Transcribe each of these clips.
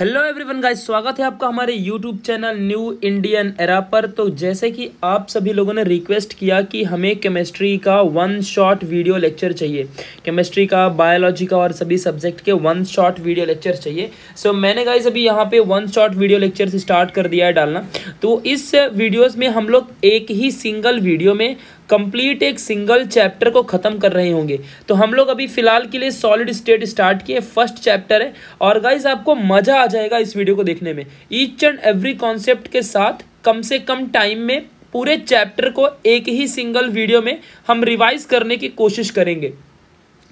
Hello everyone guys स्वागत है आपका हमारे YouTube channel new Indian era पर तो जैसे कि आप सभी लोगों ने रिक्वेस्ट किया कि हमें केमिस्ट्री का वन शॉट वीडियो लेक्चर चाहिए केमिस्ट्री का बायोलॉजी का और सभी सब्जेक्ट के वन शॉट वीडियो लेक्चर चाहिए सो so, मैंने गाइस अभी यहाँ पे one shot video lecture start कर दिया है डालना तो इस वीडियोज़ में हम लोग एक ही सिंगल वीडियो में कंप्लीट एक सिंगल चैप्टर को ख़त्म कर रहे होंगे तो हम लोग अभी फ़िलहाल के लिए सॉलिड स्टेट स्टार्ट किए फर्स्ट चैप्टर है और गाइज आपको मज़ा आ जाएगा इस वीडियो को देखने में ईच एंड एवरी कॉन्सेप्ट के साथ कम से कम टाइम में पूरे चैप्टर को एक ही सिंगल वीडियो में हम रिवाइज करने की कोशिश करेंगे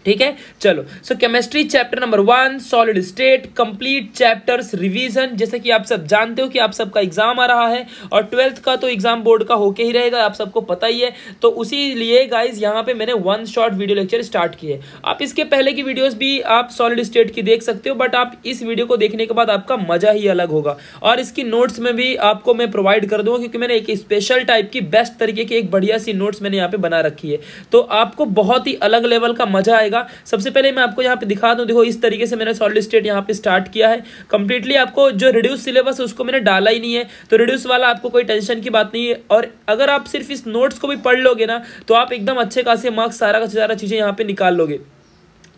ठीक है चलो so chemistry chapter number one solid state complete chapters revision जैसे कि आप सब जानते हो कि आप सबका एग्जाम आ रहा है और ट्वेल्थ का तो एग्जाम बोर्ड का होके ही रहेगा आप सबको पता ही है तो उसी लिए गाइज यहाँ पे मैंने one short video lecture start किए आप इसके पहले की वीडियोज भी आप सॉलिड स्टेट की देख सकते हो बट आप इस वीडियो को देखने के बाद आपका मजा ही अलग होगा और इसकी नोट्स में भी आपको मैं प्रोवाइड कर दूंगा क्योंकि मैंने एक स्पेशल टाइप की बेस्ट तरीके की एक बढ़िया सी नोट्स मैंने यहाँ पे बना रखी है तो आपको बहुत ही अलग लेवल का मजा आएगा जाएगा सबसे पहले मैं आपको यहाँ पे दिखा दूँ देखो इस तरीके से मैंने सॉलिड स्टेट यहाँ पे स्टार्ट किया है कंप्लीटली आपको जो रिड्यूस सिलेबस है उसको मैंने डाला ही नहीं है तो रिड्यूस वाला आपको कोई टेंशन की बात नहीं है और अगर आप सिर्फ इस नोट्स को भी पढ़ लोगे ना तो आप एकदम अच्छे खासे मार्क्स सारा का सारा चीज़ें यहाँ पर निकाल लोगे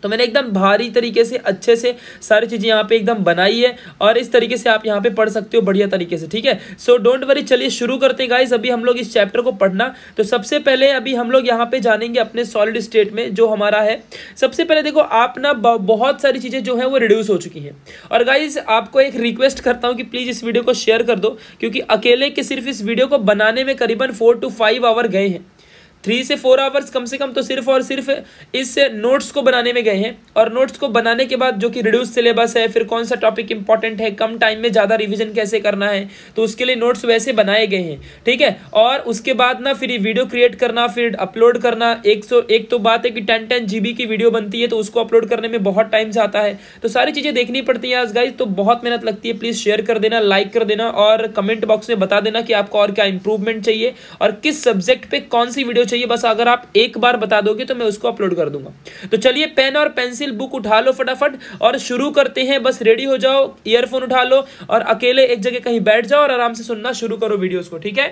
तो मैंने एकदम भारी तरीके से अच्छे से सारी चीज़ें यहाँ पे एकदम बनाई है और इस तरीके से आप यहाँ पे पढ़ सकते हो बढ़िया तरीके से ठीक है सो डोंट वरी चलिए शुरू करते हैं गाइस अभी हम लोग इस चैप्टर को पढ़ना तो सबसे पहले अभी हम लोग यहाँ पे जानेंगे अपने सॉलिड स्टेट में जो हमारा है सबसे पहले देखो आप ना बहुत सारी चीज़ें जो है वो रिड्यूस हो चुकी हैं और गाइज आपको एक रिक्वेस्ट करता हूँ कि प्लीज़ इस वीडियो को शेयर कर दो क्योंकि अकेले के सिर्फ इस वीडियो को बनाने में करीबन फोर टू फाइव आवर गए हैं थ्री से फोर आवर्स कम से कम तो सिर्फ और सिर्फ इस नोट्स को बनाने में गए हैं और नोट्स को बनाने के बाद जो कि रिड्यूस सिलेबस है फिर कौन सा टॉपिक इंपॉर्टेंट है कम टाइम में ज़्यादा रिवीजन कैसे करना है तो उसके लिए नोट्स वैसे बनाए गए हैं ठीक है और उसके बाद ना फिर वीडियो क्रिएट करना फिर अपलोड करना एक सौ तो, एक तो बात है कि टेन टेन जी की वीडियो बनती है तो उसको अपलोड करने में बहुत टाइम जाता है तो सारी चीज़ें देखनी पड़ती हैं आज गाइज तो बहुत मेहनत लगती है प्लीज़ शेयर कर देना लाइक कर देना और कमेंट बॉक्स में बता देना कि आपको और क्या इंप्रूवमेंट चाहिए और किस सब्जेक्ट पर कौन सी वीडियो चाहिए बस अगर आप एक बार बता दोगे तो मैं उसको अपलोड कर दूंगा तो चलिए पेन और पेंसिल बुक उठा लो फटाफट और शुरू करते हैं बस रेडी हो जाओ ईयरफोन उठा लो और अकेले एक जगह कहीं बैठ जाओ और आराम से सुनना शुरू करो वीडियोज़ को ठीक है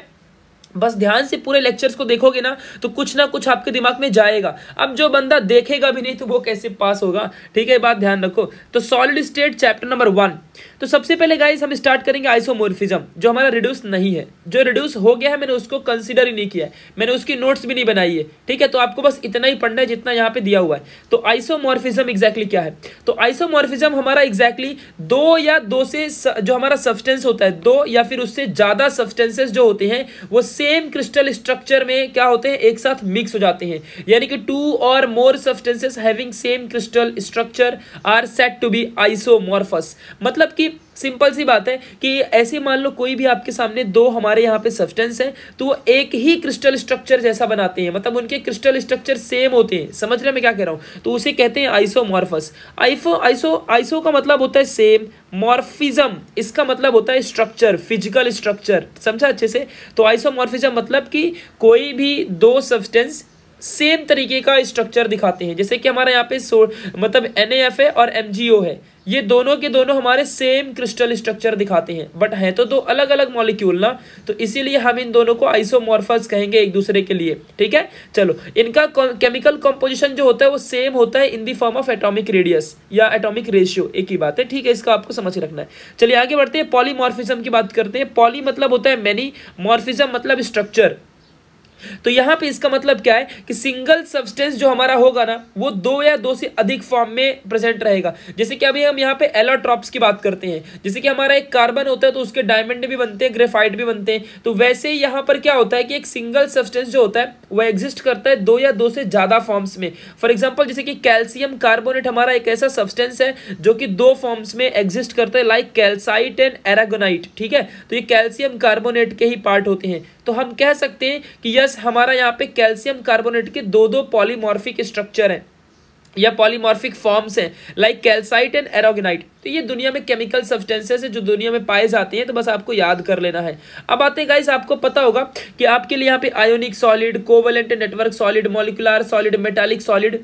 बस ध्यान से पूरे लेक्चर्स को देखोगे ना तो कुछ ना कुछ आपके दिमाग में जाएगा अब जो बंदा देखेगा भी नहीं तो वो कैसे पास होगा ठीक है बात ध्यान रखो तो solid state chapter number one तो सबसे पहले गाइस हम स्टार्ट करेंगे आइसोमोरफिज्म जो हमारा रिड्यूस नहीं है जो रिड्यूस हो गया है मैंने उसको कंसिडर ही नहीं किया है मैंने उसकी नोट्स भी नहीं बनाई है ठीक है तो आपको बस इतना ही पढ़ना है जितना यहाँ पे दिया हुआ है तो आइसोमोरफिज्म एग्जैक्टली क्या है तो आइसोमोरफिज्म हमारा एग्जैक्टली दो या दो से जो हमारा सब्सटेंस होता है दो या फिर उससे ज़्यादा सब्सटेंसेस जो होते हैं वो सेम क्रिस्टल स्ट्रक्चर में क्या होते हैं एक साथ मिक्स हो जाते हैं यानी कि टू और more substances having same crystal structure are set to be isomorphous मतलब कि सिंपल सी बात है कि ऐसे मान लो कोई भी आपके सामने दो हमारे यहाँ पे सब्सटेंस है तो वो एक ही क्रिस्टल स्ट्रक्चर जैसा बनाते हैं मतलब उनके क्रिस्टल स्ट्रक्चर सेम होते हैं समझ रहे मैं क्या कह रहा हूँ तो उसे कहते हैं आइसोमॉर्फस आइफो आइसो आइसो का मतलब होता है सेम मॉर्फिज्म इसका मतलब होता है स्ट्रक्चर फिजिकल स्ट्रक्चर समझा अच्छे से तो आइसोमॉर्फिज्म मतलब कि कोई भी दो सब्सटेंस सेम तरीके का स्ट्रक्चर दिखाते हैं जैसे कि हमारे यहाँ पे सो मतलब एन है और एम है ये दोनों के दोनों हमारे सेम क्रिस्टल स्ट्रक्चर दिखाते हैं बट हैं तो दो अलग अलग मॉलिक्यूल ना तो इसीलिए हम इन दोनों को आइसोमॉर्फस कहेंगे एक दूसरे के लिए ठीक है चलो इनका केमिकल कॉम्पोजिशन जो होता है वो सेम होता है in the form of atomic radius या एटॉमिक रेशियो एक ही बात है ठीक है इसका आपको समझ रखना है चलिए आगे बढ़ते हैं पॉलीमॉर्फिज्म की बात करते हैं पॉली मतलब होता है मैनी मॉर्फिज्म मतलब स्ट्रक्चर तो यहां पे इसका मतलब क्या है कि सिंगल सब्सटेंस जो हमारा होगा ना वो दो या दो से अधिक फॉर्म में प्रेजेंट रहेगा जैसे कि अभी हम यहां पे एलोट्रॉप्स की बात करते हैं जैसे कि हमारा एक कार्बन होता है तो उसके डायमंड भी बनते हैं ग्रेफाइट भी बनते हैं तो वैसे ही यहां पर क्या होता है कि एक सिंगल सब्सटेंस जो होता है वह एग्जिस्ट करता है दो या दो से ज्यादा फॉर्म्स में फॉर एग्जाम्पल जैसे कि कैल्सियम कार्बोनेट हमारा एक ऐसा सब्सटेंस है जो कि दो फॉर्म्स में एग्जिस्ट करता है लाइक कैल्साइट एंड एरागोनाइट ठीक है तो ये कैल्सियम कार्बोनेट के ही पार्ट होते हैं तो हम कह सकते हैं कि यह प्लस हमारा यहाँ पे कैल्शियम कार्बोनेट के दो दो पॉलीमॉर्फिक स्ट्रक्चर हैं या पॉलीमॉर्फिक फॉर्म्स हैं लाइक कैल्साइट एंड एरोगेनाइट तो ये दुनिया में केमिकल सब्सटेंसेस है जो दुनिया में पाए जाते हैं तो बस आपको याद कर लेना है अब आते हैं गाइस आपको पता होगा कि आपके लिए यहाँ पे ionic solid covalent network solid molecular solid metallic solid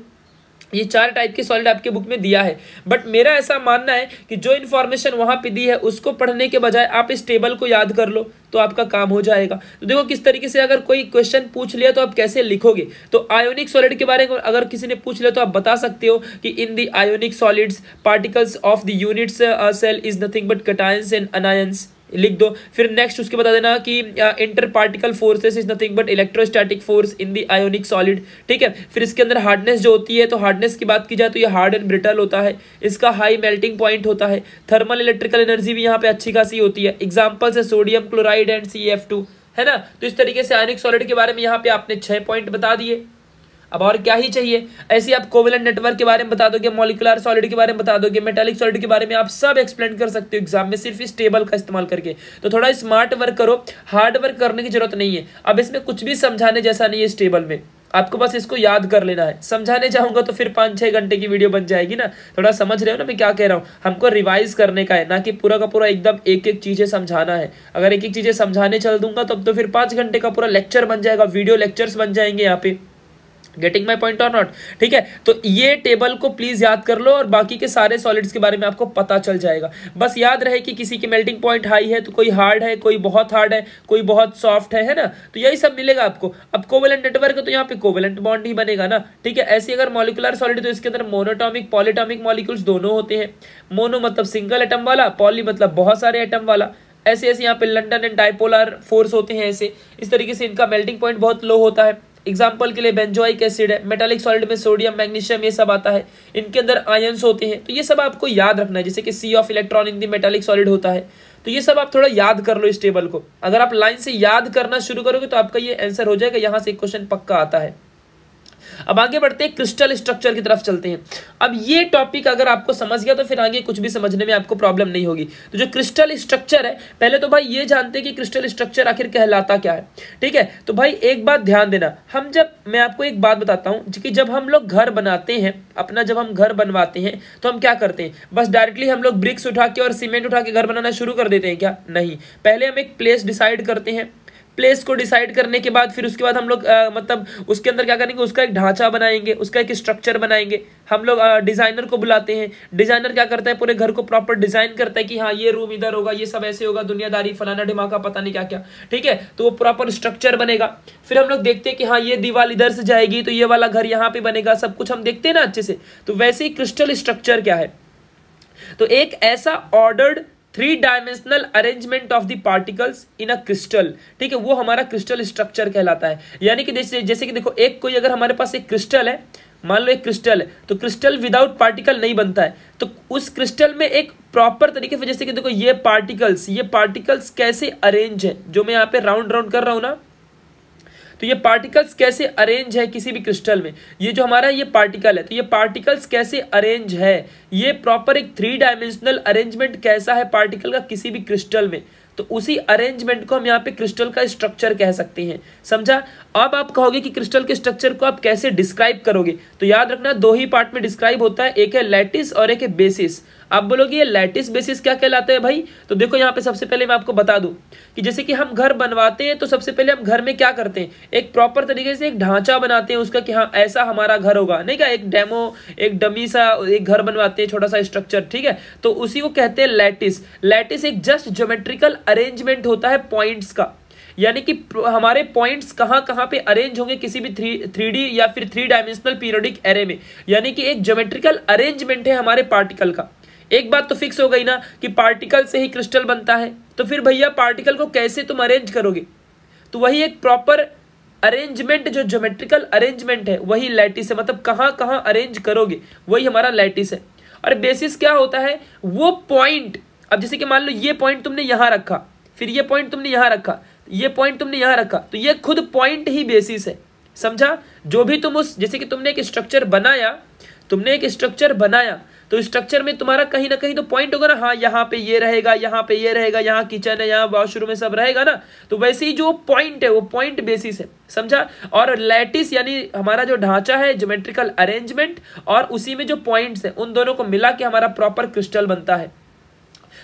ये चार टाइप के सॉलिड आपके बुक में दिया है बट मेरा ऐसा मानना है कि जो इन्फॉर्मेशन वहाँ पे दी है उसको पढ़ने के बजाय आप इस टेबल को याद कर लो तो आपका काम हो जाएगा तो देखो किस तरीके से अगर कोई क्वेश्चन पूछ लिया तो आप कैसे लिखोगे तो आयोनिक सॉलिड के बारे में अगर किसी ने पूछ लिया तो आप बता सकते हो कि in the ionic solids particles of the units cell is nothing but cations and anions लिख दो फिर नेक्स्ट उसके बता देना कि inter particle forces is nothing but electrostatic force in the ionic solid ठीक है फिर इसके अंदर हार्डनेस जो होती है तो हार्डनेस की बात की जाए तो ये हार्ड एंड ब्रिटल होता है इसका हाई मेल्टिंग पॉइंट होता है थर्मल इलेक्ट्रिकल एनर्जी भी यहाँ पे अच्छी खासी होती है एग्जाम्पल्स है सोडियम क्लोराइड एंड सी है ना तो इस तरीके से आयोनिक सॉलिड के बारे में यहाँ पे आपने छः पॉइंट बता दिए अब और क्या ही चाहिए ऐसे आप कोवेलन नेटवर्क के बारे में बता दोगे मॉलिकुलर सॉलिड के बारे में बता दोगे मेटालिक सॉलिड के बारे में आप सब एक्सप्लेन कर सकते हो एग्जाम में सिर्फ इस टेबल का इस्तेमाल करके तो थोड़ा स्मार्ट वर्क करो हार्ड वर्क करने की जरूरत नहीं है अब इसमें कुछ भी समझाने जैसा नहीं है इस टेबल में आपको बस इसको याद कर लेना है समझाने जाऊंगा तो फिर पाँच छः घंटे की वीडियो बन जाएगी ना थोड़ा समझ रहे हो ना मैं क्या कह रहा हूँ हमको रिवाइज करने का है ना कि पूरा का पूरा एकदम एक एक चीज़ें समझाना है अगर एक एक चीज़ें समझाने चल दूंगा तब तो, तो फिर पाँच घंटे का पूरा लेक्चर बन जाएगा वीडियो लेक्चर्स बन जाएंगे यहाँ पे getting my point or not ठीक है तो ये टेबल को प्लीज याद कर लो और बाकी के सारे सॉलिड्स के बारे में आपको पता चल जाएगा बस याद रहे कि किसी की मेल्टिंग पॉइंट हाई है तो कोई हार्ड है कोई बहुत हार्ड है कोई बहुत सॉफ्ट है है ना तो यही सब मिलेगा आपको अब कोवेलेंट नेटवर्क है तो यहाँ पे कोवेलेंट बॉन्ड ही बनेगा ना ठीक है ऐसे अगर मॉलिकुलर सॉलिड तो इसके अंदर मोनोटॉमिक पॉलिटॉमिक मॉलिक्यूल्स दोनों होते हैं मोनो मतलब सिंगल एटम वाला पॉली मतलब बहुत सारे एटम वाला ऐसे ऐसे यहाँ पे लंडन एंड डायपोलर फोर्स होते हैं ऐसे इस तरीके से इनका मेल्टिंग पॉइंट बहुत लो होता है एग्जाम्पल के लिए बेंजोइक एसिड है मेटालिक सॉलिड में सोडियम मैग्नीशियम ये सब आता है इनके अंदर आयन्स होते हैं तो ये सब आपको याद रखना है जैसे कि sea of electron in the metallic solid होता है तो ये सब आप थोड़ा याद कर लो इस टेबल को अगर आप लाइन से याद करना शुरू करोगे तो आपका ये आंसर हो जाएगा यहाँ से क्वेश्चन पक्का आता है अब आगे बढ़ते हैं क्रिस्टल स्ट्रक्चर की तरफ चलते हैं अब ये टॉपिक अगर आपको समझ गया तो फिर आगे कुछ भी समझने में आपको प्रॉब्लम नहीं होगी तो जो क्रिस्टल स्ट्रक्चर है पहले तो भाई ये जानते हैं कि क्रिस्टल स्ट्रक्चर आखिर कहलाता क्या है ठीक है तो भाई एक बात ध्यान देना हम जब मैं आपको एक बात बताता हूँ कि जब हम लोग घर बनाते हैं अपना जब हम घर बनवाते हैं तो हम क्या करते हैं बस डायरेक्टली हम लोग ब्रिक्स उठा के और सीमेंट उठा के घर बनाना शुरू कर देते हैं क्या नहीं पहले हम एक प्लेस डिसाइड करते हैं प्लेस को डिसाइड करने के बाद फिर उसके बाद हम लोग मतलब उसके अंदर क्या करेंगे उसका एक ढांचा बनाएंगे उसका एक स्ट्रक्चर बनाएंगे हम लोग डिज़ाइनर को बुलाते हैं डिज़ाइनर क्या करता है पूरे घर को प्रॉपर डिज़ाइन करता है कि हाँ ये रूम इधर होगा ये सब ऐसे होगा दुनियादारी फलाना दिमागा पता नहीं क्या क्या ठीक है तो वो प्रॉपर स्ट्रक्चर बनेगा फिर हम लोग देखते हैं कि हाँ ये दीवार इधर से जाएगी तो ये वाला घर यहाँ पे बनेगा सब कुछ हम देखते हैं ना अच्छे से तो वैसे ही क्रिस्टल स्ट्रक्चर क्या है तो एक ऐसा ordered three dimensional arrangement of the particles in a crystal ठीक है वो हमारा क्रिस्टल स्ट्रक्चर कहलाता है यानी कि जैसे जैसे कि देखो एक कोई अगर हमारे पास एक क्रिस्टल है मान लो एक क्रिस्टल है तो क्रिस्टल विदाउट पार्टिकल नहीं बनता है तो उस क्रिस्टल में एक प्रॉपर तरीके से जैसे कि देखो ये पार्टिकल्स ये पार्टिकल्स कैसे अरेंज है जो मैं यहाँ पे राउंड राउंड कर रहा हूँ ना तो ये पार्टिकल्स कैसे अरेंज है किसी भी क्रिस्टल में ये जो हमारा ये पार्टिकल है तो ये पार्टिकल्स कैसे अरेंज है ये प्रॉपर एक थ्री डायमेंशनल अरेंजमेंट कैसा है पार्टिकल का किसी भी क्रिस्टल में तो उसी अरेंजमेंट को हम यहाँ पे क्रिस्टल का स्ट्रक्चर कह सकते हैं समझा अब आप कहोगे कि क्रिस्टल के स्ट्रक्चर को आप कैसे डिस्क्राइब करोगे तो याद रखना दो ही पार्ट में डिस्क्राइब होता है एक है लैटिस और एक है बेसिस आप बोलोगे ये लैटिस बेसिस क्या कहलाते हैं भाई तो देखो यहाँ पे सबसे पहले मैं आपको बता दूँ कि जैसे कि हम घर बनवाते हैं तो सबसे पहले हम घर में क्या करते हैं एक प्रॉपर तरीके से एक ढांचा बनाते हैं उसका कि हाँ ऐसा हमारा घर होगा नहीं क्या एक डेमो एक डमी सा एक घर बनवाते हैं छोटा सा स्ट्रक्चर ठीक है तो उसी को कहते हैं लैटिस लैटिस एक जस्ट जोमेट्रिकल अरेंजमेंट होता है पॉइंट्स का यानी कि हमारे पॉइंट्स कहाँ कहाँ पे अरेंज होंगे किसी भी थ्री थ्री या फिर थ्री डायमेंशनल पीरियोडिक एरे में यानी कि एक ज्योमेट्रिकल अरेंजमेंट है हमारे पार्टिकल का एक बात तो फिक्स हो गई ना कि पार्टिकल से ही क्रिस्टल बनता है तो फिर भैया पार्टिकल को कैसे तुम अरेंज करोगे तो वही एक प्रॉपर अरेंजमेंट जो ज्योमेट्रिकल अरेंजमेंट है वही लैटिस है मतलब कहाँ कहाँ अरेंज करोगे वही हमारा लैटिस है और बेसिस क्या होता है वो पॉइंट अब जैसे कि मान लो ये पॉइंट तुमने यहाँ रखा फिर ये पॉइंट तुमने यहाँ रखा ये पॉइंट तुमने यहाँ रखा तो ये खुद पॉइंट ही बेसिस है समझा जो भी तुम उस जैसे कि तुमने एक स्ट्रक्चर बनाया तुमने एक स्ट्रक्चर बनाया तो स्ट्रक्चर में तुम्हारा कहीं ना कहीं तो पॉइंट होगा ना हाँ यहाँ पे ये रहेगा यहाँ पे ये रहेगा यहाँ किचन है यहाँ वॉशरूम है सब रहेगा ना तो वैसे ही जो पॉइंट है वो पॉइंट बेसिस है समझा और लैटिस यानी हमारा जो ढांचा है जोमेट्रिकल अरेंजमेंट और उसी में जो पॉइंट है उन दोनों को मिला के हमारा प्रॉपर क्रिस्टल बनता है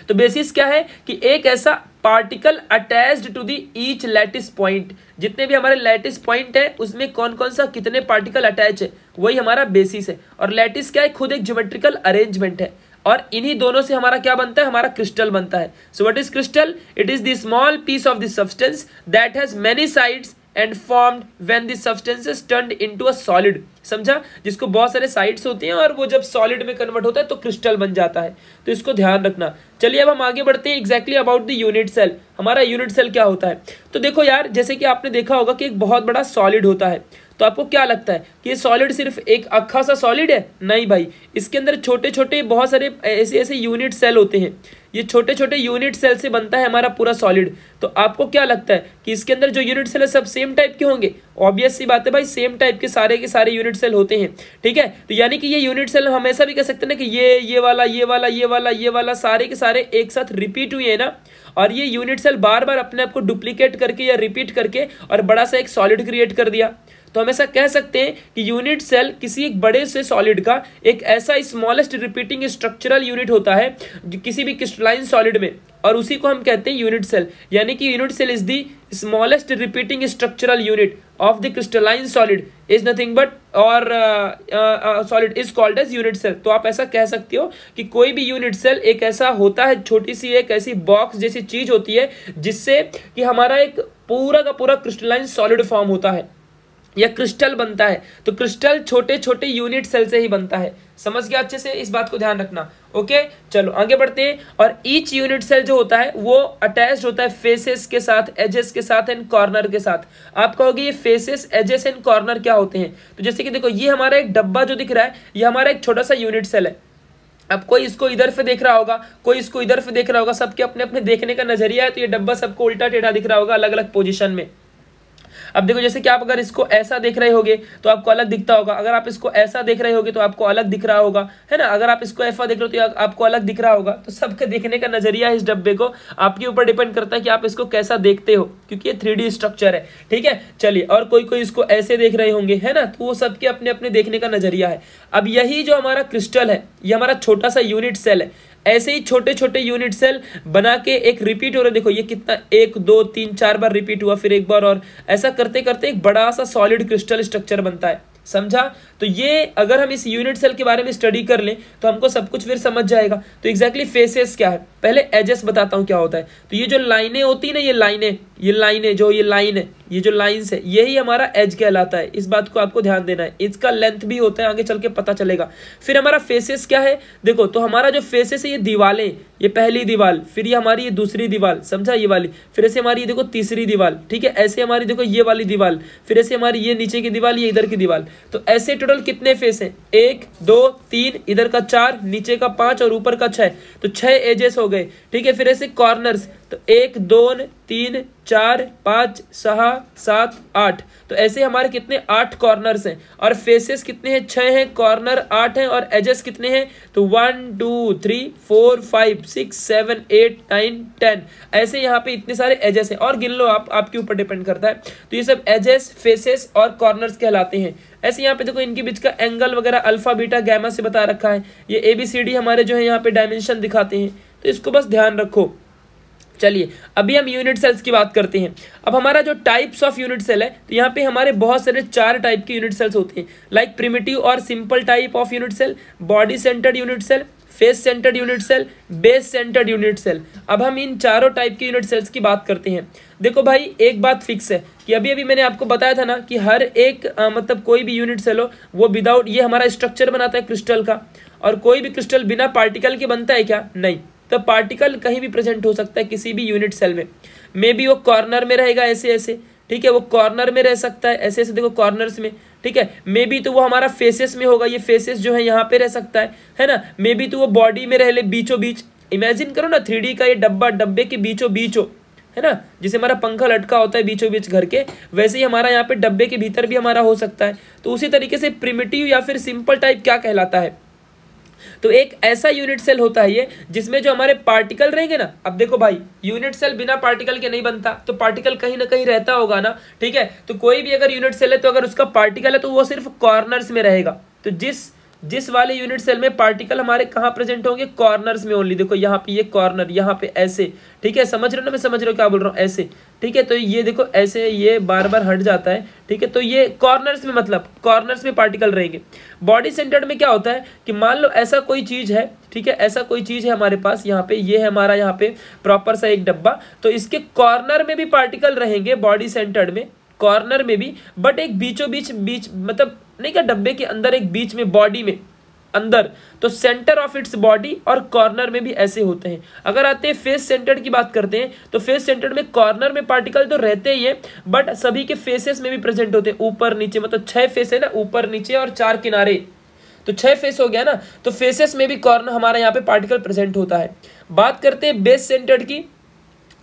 तो बेसिस क्या है कि एक ऐसा particle attached to the each lattice point जितने भी हमारे लैटिस पॉइंट है उसमें कौन कौन सा कितने पार्टिकल अटैच है वही हमारा बेसिस है और लैटिस क्या है खुद एक ज्योमेट्रिकल अरेंजमेंट है और इन्हीं दोनों से हमारा क्या बनता है हमारा क्रिस्टल बनता है so what is crystal it is the small piece of this substance that has many sides and formed when this substances turn to a solid समझा जिसको बहुत सारे साइड्स होते हैं और वो जब सॉलिड में कन्वर्ट होता है तो क्रिस्टल बन जाता है तो इसको ध्यान रखना चलिए अब हम आगे बढ़ते हैं exactly about the unit cell हमारा यूनिट सेल क्या होता है तो देखो यार जैसे कि आपने देखा होगा कि एक बहुत बड़ा सॉलिड होता है तो आपको क्या लगता है कि ये सॉलिड सिर्फ एक अखा सा सॉलिड है नहीं भाई इसके अंदर छोटे छोटे बहुत सारे ऐसे ऐसे यूनिट सेल होते हैं ये छोटे छोटे यूनिट सेल से बनता है हमारा पूरा सॉलिड तो आपको क्या लगता है कि इसके अंदर जो यूनिट सेल है सब सेम टाइप के होंगे ऑब्वियस सी बात है भाई सेम टाइप के सारे के सारे यूनिट सेल होते हैं ठीक है तो यानी कि ये यूनिट सेल हमेशा भी कह सकते ना कि ये ये वाला ये वाला ये वाला ये वाला सारे के सारे एक साथ रिपीट हुए हैं ना और ये यूनिट सेल बार बार अपने आप को डुप्लीकेट करके या रिपीट करके और बड़ा सा एक सॉलिड क्रिएट कर दिया तो हम ऐसा कह सकते हैं कि यूनिट सेल किसी एक बड़े से सॉलिड का एक ऐसा स्मॉलेस्ट रिपीटिंग स्ट्रक्चरल यूनिट होता है जो किसी भी क्रिस्टलाइन सॉलिड में और उसी को हम कहते हैं यूनिट सेल यानी कि unit cell is the smallest repeating structural unit of the crystalline solid is nothing but और solid is called as unit cell तो आप ऐसा कह सकते हो कि कोई भी यूनिट सेल एक ऐसा होता है छोटी सी एक ऐसी बॉक्स जैसी चीज होती है जिससे कि हमारा एक पूरा का पूरा क्रिस्टलाइन सॉलिड फॉर्म होता है या क्रिस्टल बनता है तो क्रिस्टल छोटे छोटे यूनिट सेल से ही बनता है समझ गया अच्छे से इस बात को ध्यान रखना ओके चलो आगे बढ़ते हैं और ईच यूनिट सेल जो होता है वो अटैच होता है फेसेस के साथ एजेस के साथ एंड कॉर्नर के साथ आप कहोगे ये फेसेस एजेस एंड कॉर्नर क्या होते हैं तो जैसे कि देखो ये हमारा एक डब्बा जो दिख रहा है ये हमारा एक छोटा सा यूनिट सेल है अब कोई इसको इधर से देख रहा होगा कोई इसको इधर से देख रहा होगा सबके अपने अपने देखने का नजरिया है तो ये डब्बा सबको उल्टा टेढ़ा दिख रहा होगा अलग अलग पोजिशन में अब देखो जैसे कि आप अगर इसको ऐसा देख रहे होगे तो आपको अलग दिखता होगा अगर आप इसको ऐसा देख रहे होगे तो आपको अलग दिख रहा होगा है ना अगर आप इसको ऐसा देख रहे हो तो आपको अलग दिख रहा होगा तो सबके देखने का नजरिया इस डब्बे को आपके ऊपर डिपेंड करता है कि आप इसको कैसा देखते हो क्योंकि ये थ्री स्ट्रक्चर है ठीक है चलिए और कोई कोई इसको ऐसे देख रहे होंगे है ना तो वो सबके अपने अपने देखने का नजरिया है अब यही जो हमारा क्रिस्टल है ये हमारा छोटा सा यूनिट सेल है ऐसे ही छोटे छोटे यूनिट सेल बना के एक रिपीट हो रहा है देखो ये कितना एक दो तीन चार बार रिपीट हुआ फिर एक बार और ऐसा करते करते एक बड़ा सा सॉलिड क्रिस्टल स्ट्रक्चर बनता है समझा तो ये अगर हम इस यूनिट सेल के बारे में स्टडी कर लें तो हमको सब कुछ फिर समझ जाएगा तो एग्जैक्टली exactly फेसेस क्या है पहले एजेस बताता हूँ क्या होता है तो ये जो लाइनें होती है ना ये लाइनें ये लाइनें जो ये लाइन है ये जो लाइंस है यही हमारा एज कहलाता है इस बात को आपको ध्यान देना है इसका लेंथ भी होता है आगे चल के पता चलेगा फिर हमारा फेसेस क्या है देखो तो हमारा जो फेसेस है ये दीवाले ये पहली दीवाल फिर ये हमारी ये दूसरी दीवाल समझा ये वाली फिर ऐसे हमारी ये देखो तीसरी दीवाल ठीक है ऐसे हमारी देखो ये वाली दीवाल फिर ऐसे हमारी ये नीचे की दीवाल ये इधर की दीवाल तो ऐसे टोटल टोटल कितने फेस हैं एक दो तीन इधर का चार नीचे का पांच और ऊपर का छह तो छह एजेस हो गए ठीक है फिर ऐसे कॉर्नर्स तो एक दोन तीन चार पाँच सहा सात आठ तो ऐसे हमारे कितने आठ कॉर्नर्स हैं और फेसेस कितने हैं छः हैं कॉर्नर आठ हैं और एजेस कितने हैं तो one two three four five six seven eight nine ten ऐसे यहाँ पे इतने सारे एजेस हैं और गिन लो आप आपके ऊपर डिपेंड करता है तो ये सब एजेस फेसेस और कॉर्नर्स कहलाते हैं ऐसे यहाँ पे देखो इनके बीच का एंगल वगैरह अल्फा बीटा गैमा से बता रखा है ये ए बी सी डी हमारे जो है यहाँ पे डायमेंशन दिखाते हैं तो इसको बस ध्यान रखो चलिए अभी हम यूनिट सेल्स की बात करते हैं अब हमारा जो टाइप्स ऑफ यूनिट सेल है तो यहाँ पे हमारे बहुत सारे चार टाइप के यूनिट सेल्स होते हैं लाइक प्रिमिटिव और simple type of unit cell body centred unit cell face centred unit cell base centred unit cell अब हम इन चारों टाइप के यूनिट सेल्स की बात करते हैं देखो भाई एक बात फिक्स है कि अभी अभी मैंने आपको बताया था ना कि हर एक आ, मतलब कोई भी यूनिट सेल हो वो विदाउट ये हमारा स्ट्रक्चर बनाता है क्रिस्टल का और कोई भी क्रिस्टल बिना पार्टिकल के बनता है क्या नहीं द पार्टिकल कहीं भी प्रेजेंट हो सकता है किसी भी यूनिट सेल में मे बी वो कॉर्नर में रहेगा ऐसे ऐसे ठीक है वो कॉर्नर में रह सकता है ऐसे ऐसे देखो कॉर्नर्स में ठीक है मे बी तो वो हमारा फेसेस में होगा ये फेसेस जो है यहाँ पे रह सकता है है ना मे बी तो वो बॉडी में रह ले बीचों बीच इमेजिन करो ना थ्री का ये डब्बा डब्बे के बीचों बीच हो है ना जिसे हमारा पंखा लटका होता है बीचों बीच घर के वैसे ही हमारा यहाँ पे डब्बे के भीतर भी हमारा हो सकता है तो उसी तरीके से प्रिमिटिव या फिर सिंपल टाइप क्या कहलाता है तो एक ऐसा यूनिट सेल होता है ये जिसमें जो हमारे पार्टिकल रहेंगे ना अब देखो भाई यूनिट सेल बिना पार्टिकल के नहीं बनता तो पार्टिकल कहीं ना कहीं रहता होगा ना ठीक है तो कोई भी अगर यूनिट सेल है तो अगर उसका पार्टिकल है तो वो सिर्फ कॉर्नर्स में रहेगा तो जिस जिस वाले यूनिट सेल में पार्टिकल हमारे कहाँ प्रेजेंट होंगे कॉर्नर्स में ओनली देखो यहाँ पे ये कॉर्नर यहाँ पे ऐसे ठीक है समझ रहे हो ना मैं समझ रहा हूँ क्या बोल रहा हूँ ऐसे ठीक है तो ये देखो ऐसे ये बार बार हट जाता है ठीक है तो ये कॉर्नर्स में मतलब कॉर्नर्स में पार्टिकल रहेंगे बॉडी सेंटर्ड में क्या होता है कि मान लो ऐसा कोई चीज़ है ठीक है ऐसा कोई चीज़ है हमारे पास यहाँ पे ये है हमारा यहाँ पे प्रॉपर सा एक डब्बा तो इसके कॉर्नर में भी पार्टिकल रहेंगे बॉडी सेंटर्ड में कॉर्नर में भी बट एक बीचों बीच बीच मतलब नहीं क्या डब्बे के अंदर एक बीच में बॉडी में अंदर तो सेंटर ऑफ इट्स बॉडी और कॉर्नर में भी ऐसे होते हैं अगर आते हैं फेस सेंटर की बात करते हैं तो फेस सेंटर में कॉर्नर में पार्टिकल तो रहते ही है बट सभी के फेसेस में भी प्रेजेंट होते हैं ऊपर नीचे मतलब छह फेस है ना ऊपर नीचे और चार किनारे तो छह फेस हो गया ना तो फेसेस में भी कॉर्नर हमारे यहाँ पे पार्टिकल प्रेजेंट होता है बात करते हैं बेस सेंटर की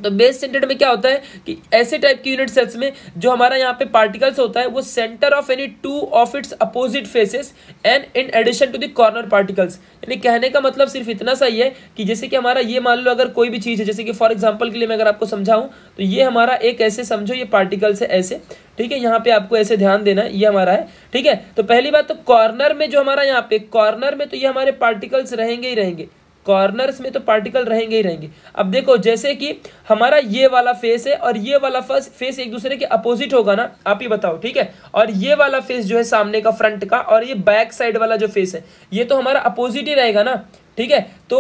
तो बेस सेंटर्ड में क्या होता है कि ऐसे टाइप की यूनिट सेल्स में जो हमारा यहाँ पे पार्टिकल्स होता है वो centre of any two of its opposite faces and in addition to the corner particles यानी कहने का मतलब सिर्फ इतना सा ही है कि जैसे कि हमारा ये मान लो अगर कोई भी चीज़ है जैसे कि फॉर एग्जाम्पल के लिए मैं अगर आपको समझाऊँ तो ये हमारा एक ऐसे समझो ये पार्टिकल्स है ऐसे ठीक है यहाँ पे आपको ऐसे ध्यान देना है ये हमारा है ठीक है तो पहली बात तो कॉर्नर में जो हमारा यहाँ पे कॉर्नर में तो ये हमारे पार्टिकल्स रहेंगे ही रहेंगे कॉर्नर्स में तो पार्टिकल रहेंगे ही रहेंगे अब देखो जैसे कि हमारा ये वाला फेस है और ये वाला फेस एक दूसरे के अपोजिट होगा ना आप ही बताओ ठीक है और ये वाला फेस जो है सामने का फ्रंट का और ये बैक साइड वाला जो फेस है ये तो हमारा अपोजिट ही रहेगा ना ठीक है तो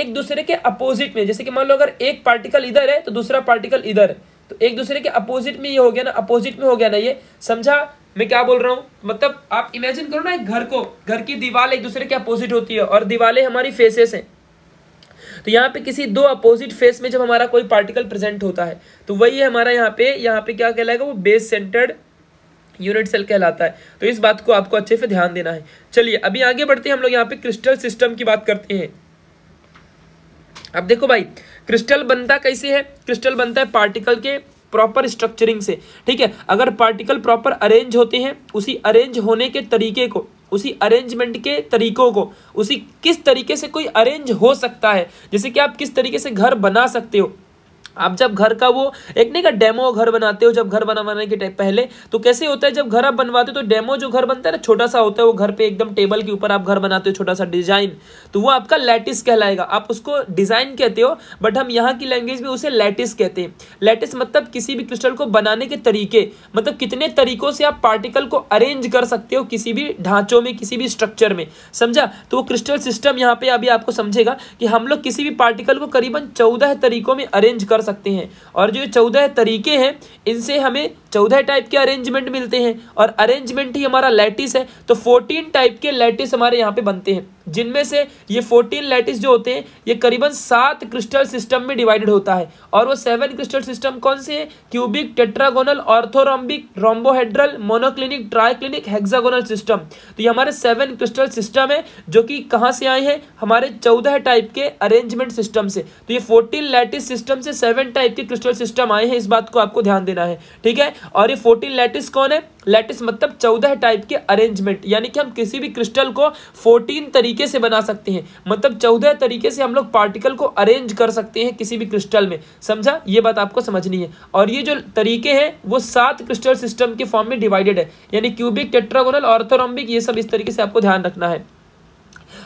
एक दूसरे के अपोजिट में जैसे कि मान लो अगर एक पार्टिकल इधर है तो दूसरा पार्टिकल इधर है तो एक दूसरे के अपोजिट में ये हो गया ना अपोजिट में हो गया ना ये समझा मैं क्या बोल रहा हूँ मतलब आप इमेजिन करो ना एक घर को घर की दीवार एक दूसरे के अपोजिट होती है और दीवारें हमारी फेसेस हैं तो यहाँ पे किसी दो अपोजिट फेस में जब हमारा कोई पार्टिकल प्रेजेंट होता है तो वही है हमारा यहाँ पे यहाँ पे क्या कहलाएगा वो बेस सेंटर्ड यूनिट सेल कहलाता है तो इस बात को आपको अच्छे से ध्यान देना है चलिए अभी आगे बढ़ते हैं हम लोग यहाँ पे क्रिस्टल सिस्टम की बात करते हैं अब देखो भाई क्रिस्टल बनता कैसे है क्रिस्टल बनता है पार्टिकल के प्रॉपर स्ट्रक्चरिंग से ठीक है अगर पार्टिकल प्रॉपर अरेंज होते हैं उसी अरेंज होने के तरीके को उसी अरेंजमेंट के तरीकों को उसी किस तरीके से कोई अरेंज हो सकता है जैसे कि आप किस तरीके से घर बना सकते हो आप जब घर का वो एक नहीं का डेमो घर बनाते हो जब घर बनवाने के पहले तो कैसे होता है जब घर आप बनवाते हो तो डेमो जो घर बनता है ना छोटा सा होता है वो घर पे एकदम टेबल के ऊपर आप घर बनाते हो छोटा सा डिजाइन तो वो आपका लैटिस कहलाएगा आप उसको डिजाइन कहते हो बट हम यहाँ की लैंग्वेज में उसे लैटिस कहते हैं लैटिस मतलब किसी भी क्रिस्टल को बनाने के तरीके मतलब कितने तरीकों से आप पार्टिकल को अरेंज कर सकते हो किसी भी ढांचों में किसी भी स्ट्रक्चर में समझा तो वो क्रिस्टल सिस्टम यहाँ पे अभी आपको समझेगा कि हम लोग किसी भी पार्टिकल को करीबन चौदह तरीकों में अरेंज कर सकते सकते हैं और जो चौदह तरीके हैं इनसे हमें चौदह टाइप के अरेंजमेंट मिलते हैं और अरेंजमेंट ही हमारा लैटिस है तो फोर्टीन टाइप के लैटिस हमारे यहाँ पे बनते हैं जिनमें से ये फोर्टीन लैटिस जो होते हैं ये करीबन सात क्रिस्टल सिस्टम में डिवाइडेड होता है और वो सेवन क्रिस्टल सिस्टम कौन से हैं cubic tetragonal orthorhombic rhombohedral monoclinic triclinic hexagonal system तो ये हमारे सेवन क्रिस्टल सिस्टम है जो कि कहाँ से आए हैं हमारे चौदह टाइप के अरेंजमेंट सिस्टम से तो ये फोर्टीन लैटिस सिस्टम से सेवन टाइप के क्रिस्टल सिस्टम आए हैं इस बात को आपको ध्यान देना है ठीक है और ये फोर्टीन लैटिस कौन है लैटिस मतलब चौदह टाइप के अरेंजमेंट यानी कि हम किसी भी क्रिस्टल को फोर्टीन तरीके तरीके से बना सकते हैं मतलब चौदह तरीके से हम लोग पार्टिकल को अरेंज कर सकते हैं किसी भी क्रिस्टल में समझा ये बात आपको समझनी है और ये जो तरीके हैं वो सात क्रिस्टल सिस्टम के फॉर्म में डिवाइडेड है यानी क्यूबिक टेट्रागोनल ऑर्थोरम्बिक ये सब इस तरीके से आपको ध्यान रखना है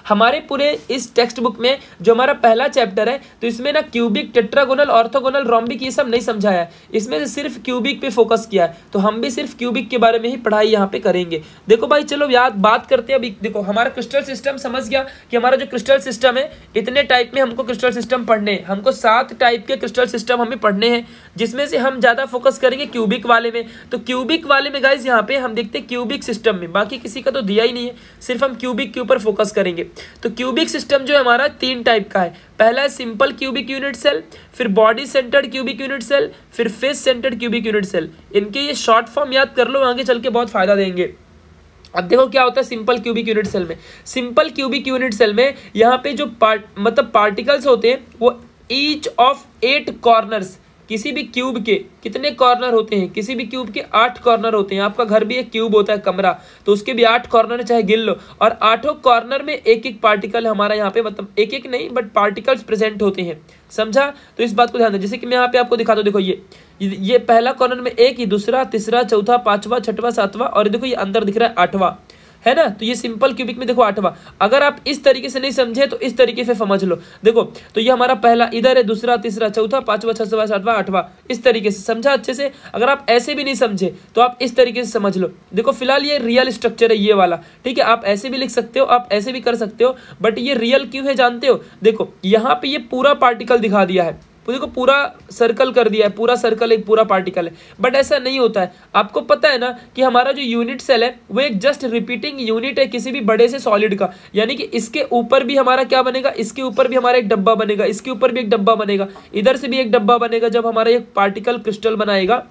हमारे पूरे इस टेक्स्ट बुक में जो हमारा पहला चैप्टर है तो इसमें ना क्यूबिक टेट्रागोनल ऑर्थोगोनल रॉम्बिक ये सब नहीं समझाया इसमें से सिर्फ क्यूबिक पे फोकस किया है तो हम भी सिर्फ क्यूबिक के बारे में ही पढ़ाई यहाँ पे करेंगे देखो भाई चलो याद बात करते हैं अभी देखो हमारा क्रिस्टल सिस्टम समझ गया कि हमारा जो क्रिस्टल सिस्टम है इतने टाइप में हमको क्रिस्टल सिस्टम पढ़ने हमको सात टाइप के क्रिस्टल सिस्टम हमें पढ़ने हैं जिसमें से हम ज़्यादा फोकस करेंगे क्यूबिक वाले में तो क्यूबिक वाले में गाइज यहाँ पे हम देखते हैं क्यूबिक सिस्टम में बाकी किसी का तो दिया ही नहीं है सिर्फ हम क्यूबिक के ऊपर फोकस करेंगे तो क्यूबिक सिस्टम जो है हमारा तीन टाइप का है पहला है सिंपल क्यूबिक यूनिट सेल फिर body centred cubic unit cell फिर face centred cubic unit cell इनके ये शॉर्ट फॉर्म याद कर लो आगे चल के बहुत फायदा देंगे अब देखो क्या होता है सिंपल क्यूबिक यूनिट सेल में सिंपल क्यूबिक यूनिट सेल में यहाँ पे जो पार्ट मतलब पार्टिकल्स होते हैं वो ईच ऑफ एट कॉर्नर्स किसी भी क्यूब के कितने कॉर्नर होते हैं किसी भी क्यूब के आठ कॉर्नर होते हैं आपका घर भी एक क्यूब होता है कमरा तो उसके भी आठ कॉर्नर चाहे गिन लो और आठों कॉर्नर में एक एक पार्टिकल हमारा यहाँ पे मतलब एक एक नहीं बट पार्टिकल्स प्रेजेंट होते हैं समझा तो इस बात को ध्यान दें जैसे कि मैं यहाँ पे आपको दिखा दूँ देखो ये ये पहला कॉर्नर में एक ही दूसरा तीसरा चौथा पांचवा छठवा सातवा और देखो ये अंदर दिख रहा है आठवां है ना तो ये सिंपल क्यूबिक में देखो आठवां अगर आप इस तरीके से नहीं समझे तो इस तरीके से समझ लो देखो तो ये हमारा पहला इधर है दूसरा तीसरा चौथा पांचवा छठवा सातवा आठवां इस तरीके से समझा अच्छे से अगर आप ऐसे भी नहीं समझे तो आप इस तरीके से समझ लो देखो फिलहाल ये रियल स्ट्रक्चर है ये वाला ठीक है आप ऐसे भी लिख सकते हो आप ऐसे भी कर सकते हो बट ये रियल क्यों है जानते हो देखो यहाँ पे ये पूरा पार्टिकल दिखा दिया है देखो पूरा सर्कल कर दिया है पूरा सर्कल एक पूरा पार्टिकल है बट ऐसा नहीं होता है आपको पता है ना कि हमारा जो यूनिट सेल है वो एक जस्ट रिपीटिंग यूनिट है किसी भी बड़े से सॉलिड का यानी कि इसके ऊपर भी हमारा क्या बनेगा इसके ऊपर भी हमारा एक डब्बा बनेगा इसके ऊपर भी एक डब्बा बनेगा इधर से भी एक डब्बा बनेगा जब हमारा एक पार्टिकल क्रिस्टल बनाएगा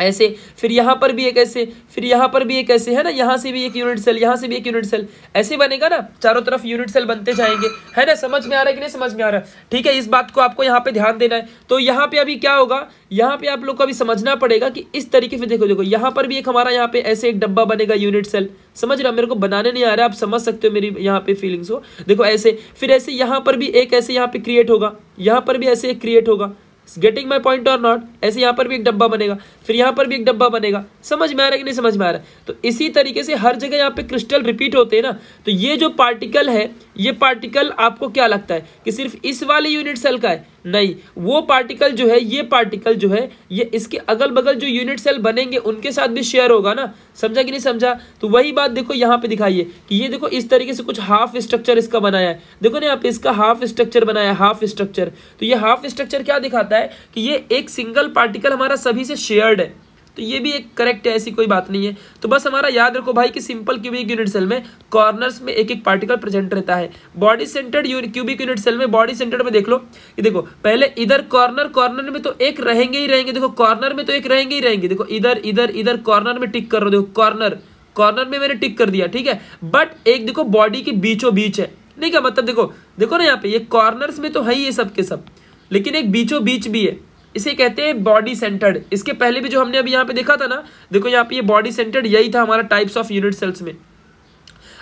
ऐसे फिर यहाँ पर भी एक ऐसे फिर यहाँ पर भी एक ऐसे है ना यहाँ से भी एक यूनिट सेल यहाँ से भी एक यूनिट सेल ऐसे बनेगा ना चारों तरफ यूनिट सेल बनते जाएंगे है ना समझ में आ रहा है कि नहीं समझ में आ रहा है ठीक है इस बात को आपको यहाँ पे ध्यान देना है तो यहाँ पे अभी क्या होगा यहाँ पे आप लोग को अभी समझना पड़ेगा कि इस तरीके से देखो देखो यहाँ पर भी एक हमारा यहाँ पे ऐसे एक डब्बा बनेगा यूनिट सेल समझ रहा मेरे को बनाने नहीं आ रहा आप समझ सकते हो मेरी यहाँ पे फीलिंग्स हो देखो ऐसे फिर ऐसे यहाँ पर भी एक ऐसे यहाँ पे क्रिएट होगा यहाँ पर भी ऐसे एक क्रिएट होगा getting my point or not ऐसे यहाँ पर भी एक डब्बा बनेगा फिर यहाँ पर भी एक डब्बा बनेगा समझ में आ रहा है कि नहीं समझ में आ रहा है तो इसी तरीके से हर जगह यहाँ पे क्रिस्टल रिपीट होते हैं ना तो ये जो पार्टिकल है ये पार्टिकल आपको क्या लगता है कि सिर्फ इस वाले यूनिट सेल का है नहीं वो पार्टिकल जो है ये पार्टिकल जो है ये इसके अगल बगल जो यूनिट सेल बनेंगे उनके साथ भी शेयर होगा ना समझा कि नहीं समझा तो वही बात देखो यहाँ पे दिखाइए कि ये देखो इस तरीके से कुछ हाफ स्ट्रक्चर इसका बनाया है देखो ना आप इसका हाफ स्ट्रक्चर बनाया हाफ स्ट्रक्चर तो ये हाफ स्ट्रक्चर क्या दिखाता है कि ये एक सिंगल पार्टिकल हमारा सभी से शेयर्ड है तो ये भी एक करेक्ट है ऐसी कोई बात नहीं है तो बस हमारा याद रखो भाई कि सिंपल क्यूबिक यूनिट सेल में कॉर्नर्स में एक एक पार्टिकल प्रेजेंट रहता है body centred cubic unit cell में बॉडी सेंटर्ड में देख लो ये देखो पहले इधर कॉर्नर कॉर्नर में तो एक रहेंगे ही रहेंगे देखो कॉर्नर में तो एक रहेंगे ही रहेंगे देखो इधर इधर इधर कॉर्नर में टिक करो देखो कॉर्नर कॉर्नर में मैंने टिक कर दिया ठीक है बट एक देखो बॉडी के बीचों बीच है नहीं क्या मतलब देखो देखो ना यहाँ पे ये कॉर्नर्स में तो है ही ये सब के सब लेकिन एक बीचों बीच भी है इसे कहते हैं बॉडी सेंटर्ड इसके पहले भी जो हमने अभी यहाँ पे देखा था ना देखो यहाँ पे ये बॉडी सेंटर्ड यही था हमारा टाइप्स ऑफ यूनिट सेल्स में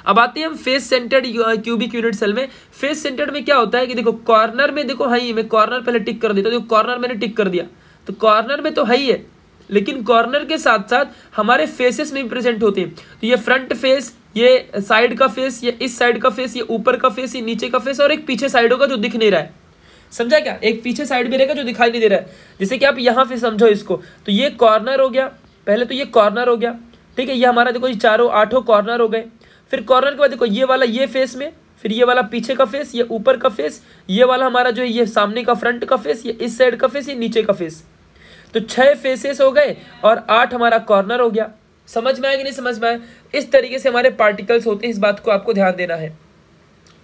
अब आते हैं हम face centred cubic unit cell में फेस सेंटर्ड में क्या होता है कि देखो कॉर्नर में देखो हाई मैं कॉर्नर पहले टिक कर देता हूँ देखो कॉर्नर मैंने टिक कर दिया तो कॉर्नर में तो हाई है लेकिन कॉर्नर के साथ साथ हमारे फेसेस में भी प्रेजेंट होते हैं तो ये फ्रंट फेस ये साइड का फेस ये इस साइड का फेस ये ऊपर का फेस ये नीचे का फेस और एक पीछे साइडों का जो दिख नहीं रहा है समझा क्या एक पीछे साइड भी रहेगा जो दिखाई नहीं दे रहा है जैसे कि आप यहाँ फिर समझो इसको तो ये कॉर्नर हो गया पहले तो ये कॉर्नर हो गया ठीक है ये हमारा देखो ये चारों आठों कॉर्नर हो गए फिर कॉर्नर के बाद देखो ये वाला ये फेस में फिर ये वाला पीछे का फेस ये ऊपर का फेस ये वाला हमारा जो है ये सामने का फ्रंट का फेस ये इस साइड का फेस ये नीचे का फेस तो छह फेसेस हो गए और आठ हमारा कॉर्नर हो गया समझ में आया कि नहीं समझ में आया इस तरीके से हमारे पार्टिकल्स होते हैं इस बात को आपको ध्यान देना है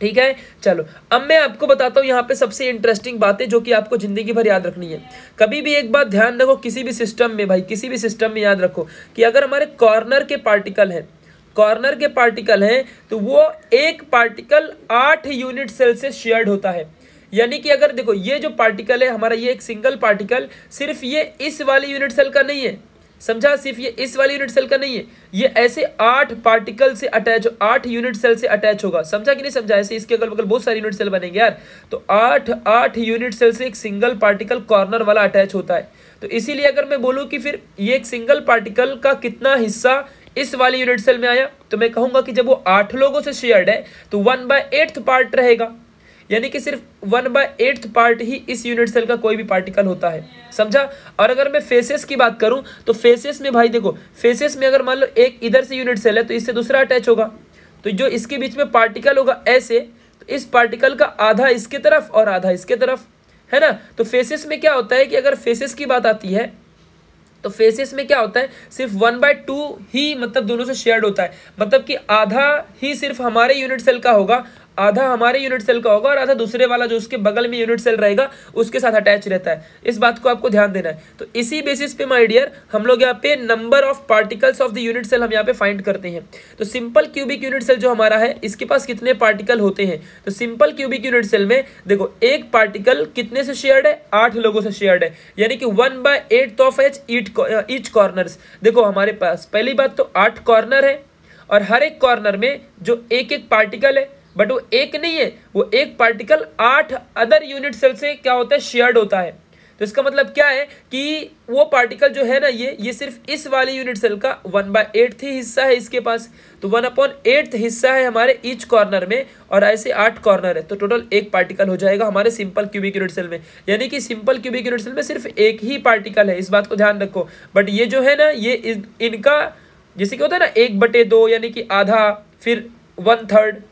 ठीक है चलो अब मैं आपको बताता हूँ यहाँ पे सबसे इंटरेस्टिंग बातें जो कि आपको ज़िंदगी भर याद रखनी है कभी भी एक बात ध्यान रखो किसी भी सिस्टम में भाई किसी भी सिस्टम में याद रखो कि अगर हमारे कॉर्नर के पार्टिकल हैं कॉर्नर के पार्टिकल हैं तो वो एक पार्टिकल आठ यूनिट सेल से शेयर्ड होता है यानी कि अगर देखो ये जो पार्टिकल है हमारा ये एक सिंगल पार्टिकल सिर्फ ये इस वाली यूनिट सेल का नहीं है समझा सिर्फ ये इस वाली यूनिट सेल का नहीं है ये ऐसे आठ पार्टिकल से अटैच आठ यूनिट सेल से अटैच होगा समझा कि नहीं समझा ऐसे इसके अगल बगल बहुत सारे यूनिट सेल बनेंगे यार तो आठ आठ यूनिट सेल से एक सिंगल पार्टिकल कॉर्नर वाला अटैच होता है तो इसीलिए अगर मैं बोलूँ कि फिर ये एक सिंगल पार्टिकल का कितना हिस्सा इस वाली यूनिट सेल में आया तो मैं कहूंगा कि जब वो आठ लोगों से शेयर्ड है तो वन बाय एट्थ पार्ट रहेगा यानी कि सिर्फ वन बाय एट्थ पार्ट ही इस यूनिट सेल का कोई भी पार्टिकल होता है समझा और अगर मैं फेसेस की बात करूं तो फेसेस में भाई देखो फेसेस में अगर मान लो एक इधर से यूनिट सेल है तो इससे दूसरा अटैच होगा तो जो इसके बीच में पार्टिकल होगा ऐसे तो इस पार्टिकल का आधा इसके तरफ और आधा इसके तरफ है ना तो फेसेस में क्या होता है कि अगर फेसेस की बात आती है तो फेसेस में क्या होता है सिर्फ वन बाय टू ही मतलब दोनों से शेयर्ड होता है मतलब कि आधा ही सिर्फ हमारे यूनिट सेल का होगा आधा हमारे यूनिट सेल का होगा और आधा दूसरे वाला जो उसके बगल में यूनिट सेल रहेगा उसके साथ अटैच रहता है इस बात को आपको ध्यान देना है तो इसी बेसिस पे माय डियर हम लोग यहाँ पे number of particles of the unit cell हम यहाँ पे फाइंड करते हैं तो सिंपल क्यूबिक यूनिट सेल जो हमारा है इसके पास कितने पार्टिकल होते हैं तो सिंपल क्यूबिक यूनिट सेल में देखो एक पार्टिकल कितने से शेयर्ड है आठ लोगों से शेयर्ड है यानी कि one by eight of each ईट ईच कॉर्नर देखो हमारे पास पहली बात तो आठ कॉर्नर है और हर एक कॉर्नर में जो एक एक पार्टिकल है बट वो एक नहीं है वो एक पार्टिकल आठ अदर यूनिट सेल से क्या होता है शेयर्ड होता है तो इसका मतलब क्या है कि वो पार्टिकल जो है ना ये ये सिर्फ इस वाली यूनिट सेल का वन बाई एट्थ ही हिस्सा है इसके पास तो वन अपॉन एट्थ हिस्सा है हमारे ईच कॉर्नर में और ऐसे आठ कॉर्नर है तो टोटल एक पार्टिकल हो जाएगा हमारे सिंपल क्यूबिक यूनिट सेल में यानी कि सिंपल क्यूबिक यूनिट सेल में सिर्फ एक ही पार्टिकल है इस बात को ध्यान रखो बट ये जो है ना ये इनका जैसे कि होता है ना एक बटे दो यानी कि आधा फिर वन थर्ड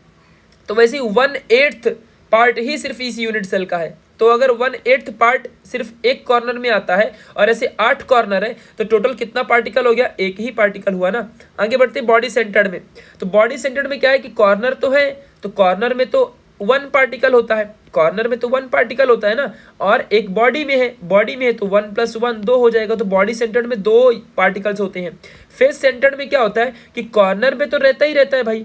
तो वैसे ही वन एट्थ पार्ट ही सिर्फ इस यूनिट सेल का है तो अगर वन एट्थ पार्ट सिर्फ एक कॉर्नर में आता है और ऐसे आठ कॉर्नर है तो टोटल कितना पार्टिकल हो गया एक ही पार्टिकल हुआ ना आगे बढ़ते बॉडी सेंटर्ड में तो बॉडी सेंटर्ड में क्या है कि कॉर्नर तो है तो कॉर्नर में तो वन पार्टिकल होता है कॉर्नर में तो वन पार्टिकल होता है ना और एक बॉडी में है बॉडी में है तो वन प्लस वन दो हो जाएगा तो बॉडी सेंटर्ड में दो पार्टिकल्स होते हैं फेस सेंटर्ड में क्या होता है कि कॉर्नर में तो रहता ही रहता है भाई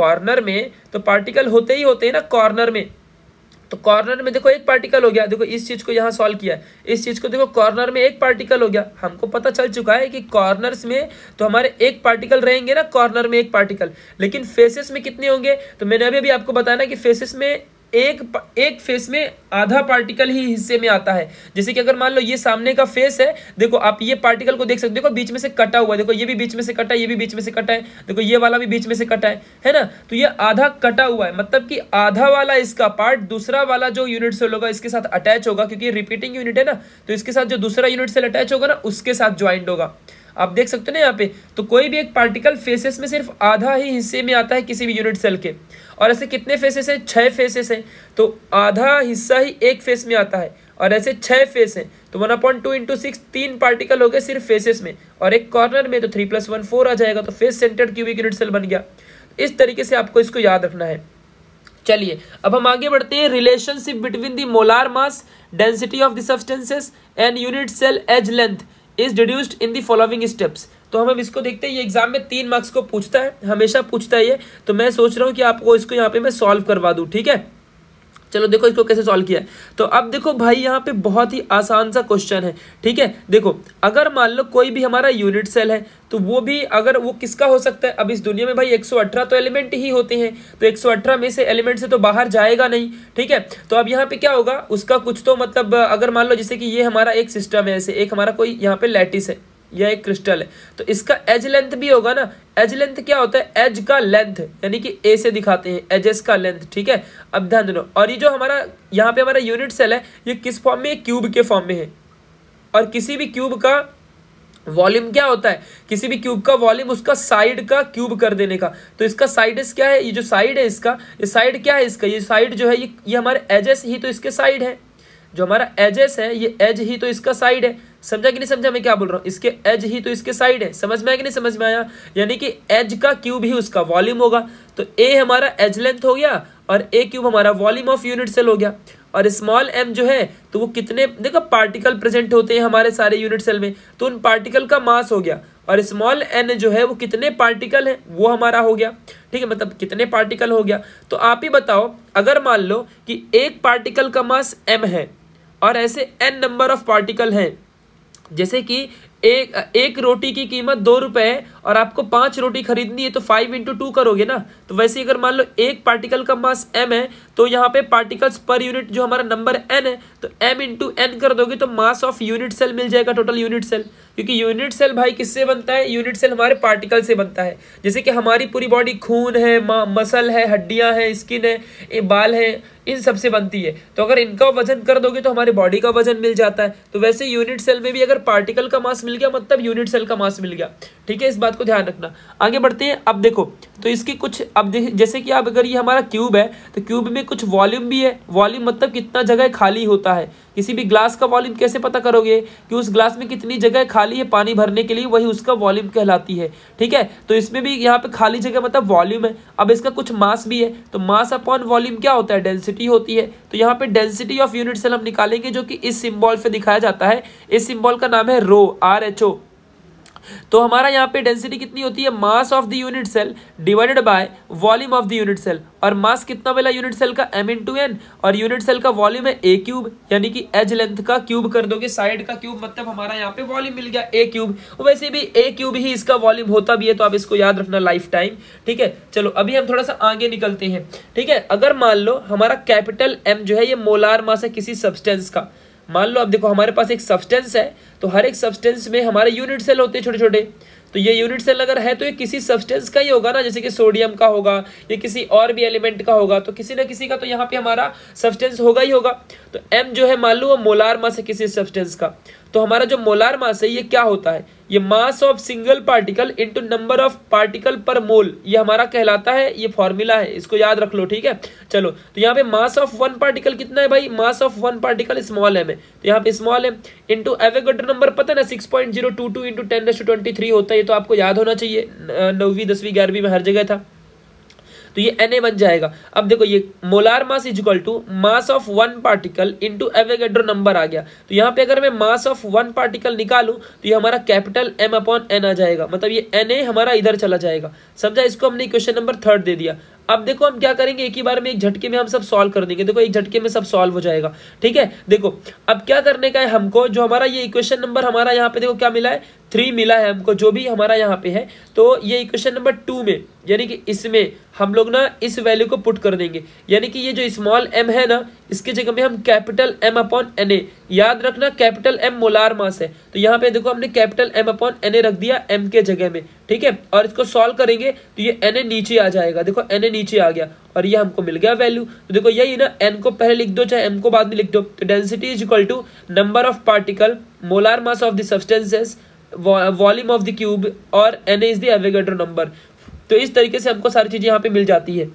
कॉर्नर में तो पार्टिकल होते ही होते हैं ना कॉर्नर में तो कॉर्नर में देखो एक पार्टिकल हो गया देखो इस चीज़ को यहाँ सॉल्व किया इस चीज़ को देखो कॉर्नर में एक पार्टिकल हो गया हमको पता चल चुका है कि कॉर्नर्स में तो हमारे एक पार्टिकल रहेंगे ना कॉर्नर में एक पार्टिकल लेकिन फेसेस में कितने होंगे तो मैंने अभी अभी आपको बताया ना कि फेसेस में एक एक फेस में आधा पार्टिकल ही हिस्से में आता है जैसे कि अगर मान लो ये सामने का फेस है देखो आप ये पार्टिकल को देख सकते हो देखो बीच में से कटा हुआ है देखो ये भी बीच में से कटा है ये भी बीच में से कटा है देखो ये वाला भी बीच में से कटा है है ना तो ये आधा कटा हुआ है मतलब कि आधा वाला इसका पार्ट दूसरा वाला जो यूनिट सेल होगा इसके साथ अटैच होगा क्योंकि रिपीटिंग यूनिट है ना तो इसके साथ जो दूसरा यूनिट सेल अटैच होगा ना उसके साथ ज्वाइंट होगा आप देख सकते हो ना यहाँ पे तो कोई भी एक पार्टिकल फेसेस में सिर्फ आधा ही हिस्से में आता है किसी भी यूनिट सेल के और ऐसे कितने फेसेस हैं छः फेसेस हैं तो आधा हिस्सा ही एक फेस में आता है और ऐसे छः फेस हैं तो one upon two into six तीन पार्टिकल हो गए सिर्फ फेसेस में और एक कॉर्नर में तो थ्री प्लस वन फोर आ जाएगा तो face centred cubic unit cell बन गया इस तरीके से आपको इसको याद रखना है चलिए अब हम आगे बढ़ते हैं relationship between the molar mass density of the substances and unit cell edge length is deduced in the following steps तो हम इसको देखते हैं ये एग्जाम में तीन मार्क्स को पूछता है हमेशा पूछता है ये तो मैं सोच रहा हूँ कि आपको इसको यहाँ पे मैं सॉल्व करवा दूँ ठीक है चलो देखो इसको कैसे सॉल्व किया है तो अब देखो भाई यहाँ पे बहुत ही आसान सा क्वेश्चन है ठीक है देखो अगर मान लो कोई भी हमारा यूनिट सेल है तो वो भी अगर वो किसका हो सकता है अब इस दुनिया में भाई 118 तो एलिमेंट ही होते हैं तो 118 में से एलिमेंट से तो बाहर जाएगा नहीं ठीक है तो अब यहाँ पे क्या होगा उसका कुछ तो मतलब अगर मान लो जैसे कि ये हमारा एक सिस्टम है ऐसे एक हमारा कोई यहाँ पे लैटिस है या एक क्रिस्टल है तो इसका एज लेंथ भी होगा ना एज लेंथ क्या होता है एज का लेंथ यानी कि ए से दिखाते हैं एजेस का लेंथ ठीक है अब ध्यान देना और ये जो हमारा यहाँ पे हमारा यूनिट सेल है ये किस फॉर्म में क्यूब के फॉर्म में है और किसी भी क्यूब का वॉल्यूम क्या होता है किसी भी क्यूब का वॉल्यूम उसका साइड का क्यूब कर देने का तो इसका साइड क्या है ये जो साइड है इसका ये साइड क्या है इसका ये साइड जो है ये ये हमारे एजेस ही तो इसके साइड है जो हमारा एजेस है ये एज ही तो इसका साइड है समझा कि नहीं समझा मैं क्या बोल रहा हूँ इसके एज ही तो इसके साइड है समझ में आया कि नहीं समझ में आया यानी कि एज का क्यूब ही उसका वॉल्यूम होगा तो ए हमारा एज लेंथ हो गया और ए क्यूब हमारा वॉल्यूम ऑफ यूनिट सेल हो गया और स्मॉल एम जो है तो वो कितने देखो पार्टिकल प्रेजेंट होते हैं हमारे सारे यूनिट सेल में तो उन पार्टिकल का मास हो गया और स्मॉल एन जो है वो कितने पार्टिकल है वो हमारा हो गया ठीक है मतलब कितने पार्टिकल हो गया तो आप ही बताओ अगर मान लो कि एक पार्टिकल का मास एम है और ऐसे एन नंबर ऑफ पार्टिकल हैं जैसे कि एक एक रोटी की कीमत दो रुपये और आपको पांच रोटी खरीदनी है तो फाइव इंटू टू करोगे ना तो वैसे अगर मान लो एक पार्टिकल का मास एम है तो यहाँ पे पार्टिकल्स पर यूनिट जो हमारा नंबर एन है तो एम इंटू एन कर दोगे तो मास ऑफ यूनिट सेल मिल जाएगा टोटल यूनिट सेल क्योंकि यूनिट सेल भाई किससे बनता है यूनिट सेल हमारे पार्टिकल से बनता है जैसे कि हमारी पूरी बॉडी खून है मसल है हड्डियाँ हैं स्किन है बाल है इन सबसे बनती है तो अगर इनका वजन कर दोगे तो हमारे बॉडी का वजन मिल जाता है तो वैसे यूनिट सेल में भी अगर पार्टिकल का मास मिल गया मतलब यूनिट सेल का मास मिल गया ठीक है इस बात बात को ध्यान रखना आगे बढ़ते हैं अब देखो तो इसकी कुछ अब जैसे कि आप अगर ये हमारा क्यूब है तो क्यूब में कुछ वॉल्यूम भी है वॉल्यूम मतलब कितना जगह खाली होता है किसी भी ग्लास का वॉल्यूम कैसे पता करोगे कि उस ग्लास में कितनी जगह खाली है पानी भरने के लिए वही उसका वॉल्यूम कहलाती है ठीक है तो इसमें भी यहाँ पे खाली जगह मतलब वॉल्यूम है अब इसका कुछ मास भी है तो मास अपॉन वॉल्यूम क्या होता है डेंसिटी होती है तो यहाँ पे डेंसिटी ऑफ यूनिट सेल हम निकालेंगे जो कि इस सिम्बॉल से दिखाया जाता है इस सिम्बॉल का नाम है रो आर एच ओ तो हमारा यहाँ पे डेंसिटी कितनी होती है mass of the unit cell divided by volume of the unit cell और मास कितना मिला यूनिट सेल का एम इन टू एन और यूनिट सेल का वॉल्यूम है ए क्यूब यानी कि एज लेंथ का क्यूब कर दोगे साइड का क्यूब मतलब हमारा यहाँ पे वॉल्यूम मिल गया ए क्यूब वैसे भी ए क्यूब ही इसका वॉल्यूम होता भी है तो आप इसको याद रखना लाइफ टाइम ठीक है चलो अभी हम थोड़ा सा आगे निकलते हैं ठीक है अगर मान लो हमारा कैपिटल एम जो है ये मोलार मास है किसी सब्सटेंस का मान लो अब देखो हमारे पास एक सब्सटेंस है तो हर एक सब्सटेंस में हमारे यूनिट सेल होते हैं छोटे छोटे तो ये यूनिट सेल अगर है तो ये किसी सब्सटेंस का ही होगा ना जैसे कि सोडियम का होगा या किसी और भी एलिमेंट का होगा तो किसी ना किसी का तो यहाँ पे हमारा सब्सटेंस होगा ही होगा तो एम जो है मान लो वो मोलार मास है किसी सब्सटेंस का तो हमारा जो मोलार मास है ये क्या होता है ये mass of single particle into number of particle per mole ये हमारा कहलाता है ये फॉर्मूला है इसको याद रख लो ठीक है चलो तो यहाँ पे मास ऑफ वन पार्टिकल कितना है भाई mass of one particle small है में तो यहाँ पे स्मॉल है इंटू एवेगोटर नंबर पता ना six point zero two two into ten twenty three होता है ये तो आपको याद होना चाहिए नौवीं दसवीं ग्यारहवीं में हर जगह था तो ये एन बन जाएगा अब देखो ये molar mass is equal to mass of one particle into Avogadro number आ गया तो यहाँ पे अगर मैं मास ऑफ वन पार्टिकल निकालू तो ये हमारा कैपिटल एम अपॉन एन आ जाएगा मतलब ये एन हमारा इधर चला जाएगा समझा इसको हमने क्वेश्चन नंबर थर्ड दे दिया अब देखो हम क्या करेंगे एक ही बार में एक झटके में हम सब सॉल्व कर देंगे देखो एक झटके में सब सॉल्व हो जाएगा ठीक है देखो अब क्या करने का है हमको जो हमारा ये इक्वेशन नंबर हमारा यहाँ पे देखो क्या मिला है थ्री मिला है हमको जो भी हमारा यहाँ पे है तो ये इक्वेशन नंबर टू में यानी कि इसमें हम लोग ना इस वैल्यू को पुट कर देंगे यानी कि ये जो स्मॉल एम है ना इसके जगह में हम capital M upon N A याद रखना कैपिटल एम मोलार मास है तो यहाँ पे देखो हमने कैपिटल एम अपॉन एन रख दिया एम के जगह में ठीक है और इसको सॉल्व करेंगे तो ये एन नीचे आ जाएगा देखो एन नीचे आ गया और ये हमको मिल गया वैल्यू तो देखो यही ना एन को पहले लिख दो चाहे एम को बाद में लिख दो तो density is equal to number of particle molar mass of the substances volume of the cube और एन इज दंबर नंबर तो इस तरीके से हमको सारी चीजें यहाँ पे मिल जाती है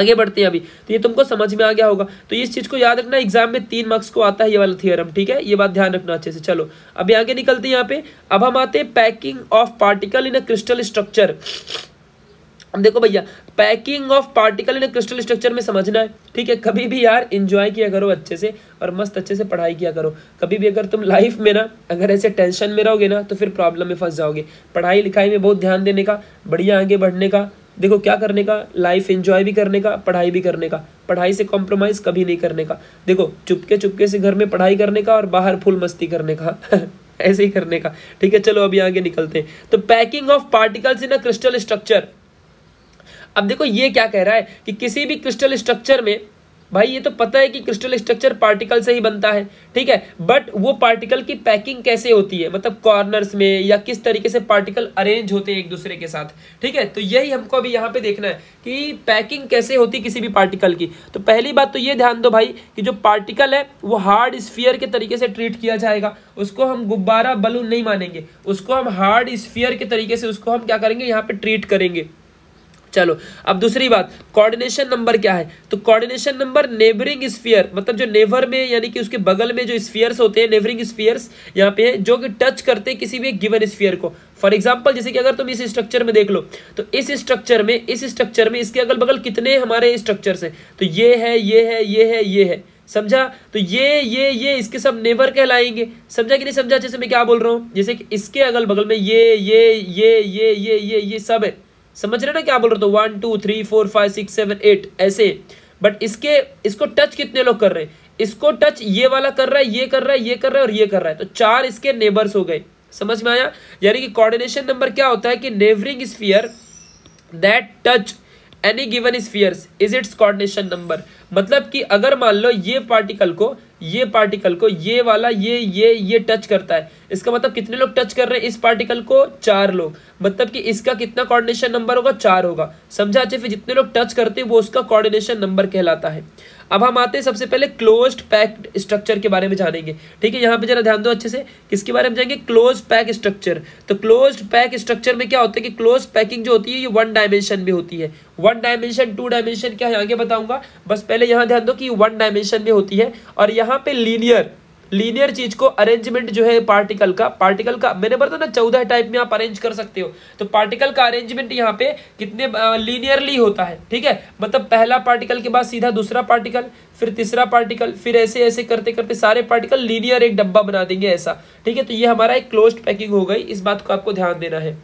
आगे बढ़ते हैं अभी तो ये तुमको समझ में आ गया होगा तो इस चीज़ को याद रखना एग्जाम में तीन मार्क्स को आता है ये वाला थियरम ठीक है ये बात ध्यान रखना अच्छे से चलो अभी आगे निकलते हैं यहाँ पे अब हम आते हैं packing of particle in a crystal structure अब देखो भैया packing of particle in crystal structure में समझना है ठीक है कभी भी यार इन्जॉय किया करो अच्छे से और मस्त अच्छे से पढ़ाई किया करो कभी भी अगर तुम लाइफ में ना अगर ऐसे टेंशन में रहोगे ना तो फिर प्रॉब्लम में फंस जाओगे पढ़ाई लिखाई में बहुत ध्यान देने का बढ़िया आगे बढ़ने का देखो क्या करने का लाइफ एंजॉय भी करने का पढ़ाई भी करने का पढ़ाई से कॉम्प्रोमाइज़ कभी नहीं करने का देखो चुपके चुपके से घर में पढ़ाई करने का और बाहर फुल मस्ती करने का ऐसे ही करने का ठीक है चलो अभी आगे निकलते हैं तो packing of particles in a crystal structure अब देखो ये क्या कह रहा है कि किसी भी क्रिस्टल स्ट्रक्चर में भाई ये तो पता है कि क्रिस्टल स्ट्रक्चर पार्टिकल से ही बनता है ठीक है बट वो पार्टिकल की पैकिंग कैसे होती है मतलब कॉर्नर्स में या किस तरीके से पार्टिकल अरेंज होते हैं एक दूसरे के साथ ठीक है तो यही हमको अभी यहाँ पे देखना है कि पैकिंग कैसे होती किसी भी पार्टिकल की तो पहली बात तो ये ध्यान दो भाई कि जो पार्टिकल है वो हार्ड स्फियर के तरीके से ट्रीट किया जाएगा उसको हम गुब्बारा बलून नहीं मानेंगे उसको हम हार्ड स्फियर के तरीके से उसको हम क्या करेंगे यहाँ पे ट्रीट करेंगे चलो अब दूसरी बात कोऑर्डिनेशन नंबर क्या है तो कोऑर्डिनेशन नंबर नेबरिंग स्फीयर मतलब जो नेवर में यानी कि उसके बगल में जो स्फीयर्स होते हैं नेबरिंग स्फीयर्स यहाँ पे है जो कि टच करते हैं किसी भी गिवन स्फीयर को फॉर एग्जाम्पल जैसे कि अगर तुम इस स्ट्रक्चर में देख लो तो इस स्ट्रक्चर में इस स्ट्रक्चर में इसके अगल बगल कितने हमारे स्ट्रक्चर्स हैं तो ये है ये है ये है ये है समझा तो ये ये ये इसके सब नेवर कहलाएंगे समझा कि नहीं समझा जैसे मैं क्या बोल रहा हूँ जैसे कि इसके अगल बगल में ये ये ये ये ये ये ये सब है समझ रहे ना क्या बोल रहे तो one two three four five six seven eight ऐसे बट इसके इसको टच कितने लोग कर रहे हैं इसको टच ये वाला कर रहा है ये कर रहा है ये कर रहा है और ये कर रहा है तो चार इसके नेबर्स हो गए समझ में आया यानी कि कोऑर्डिनेशन नंबर क्या होता है कि neighbouring sphere that touch any given spheres is its coordination number मतलब कि अगर मान लो ये पार्टिकल को ये पार्टिकल को ये वाला ये ये ये टच करता है इसका मतलब कितने लोग टच कर रहे हैं इस पार्टिकल को चार लोग मतलब कि इसका कितना कोऑर्डिनेशन नंबर होगा चार होगा समझा चाहिए फिर जितने लोग टच करते हैं वो उसका कोऑर्डिनेशन नंबर कहलाता है अब हम आते हैं सबसे पहले क्लोज्ड पैक्ड स्ट्रक्चर के बारे में जानेंगे ठीक है यहाँ पे जरा ध्यान दो अच्छे से किसके बारे में जाएंगे क्लोज पैक स्ट्रक्चर तो क्लोज पैक स्ट्रक्चर में क्या होता है कि क्लोज पैकिंग जो होती है ये वन डायमेंशन में होती है वन डायमेंशन टू डायमेंशन क्या है आगे बताऊंगा बस पहले यहाँ ध्यान दो कि वन डायमेंशन में होती है और यहाँ पे लीनियर लीनियर चीज को अरेंजमेंट जो है पार्टिकल का पार्टिकल का मैंने बताया ना चौदह टाइप में आप अरेंज कर सकते हो तो पार्टिकल का अरेंजमेंट यहाँ पे कितने लीनियरली होता है ठीक है मतलब पहला पार्टिकल के बाद सीधा दूसरा पार्टिकल फिर तीसरा पार्टिकल फिर ऐसे ऐसे करते करते सारे पार्टिकल लीनियर एक डब्बा बना देंगे ऐसा ठीक है तो ये हमारा एक क्लोज पैकिंग हो गई इस बात को आपको ध्यान देना है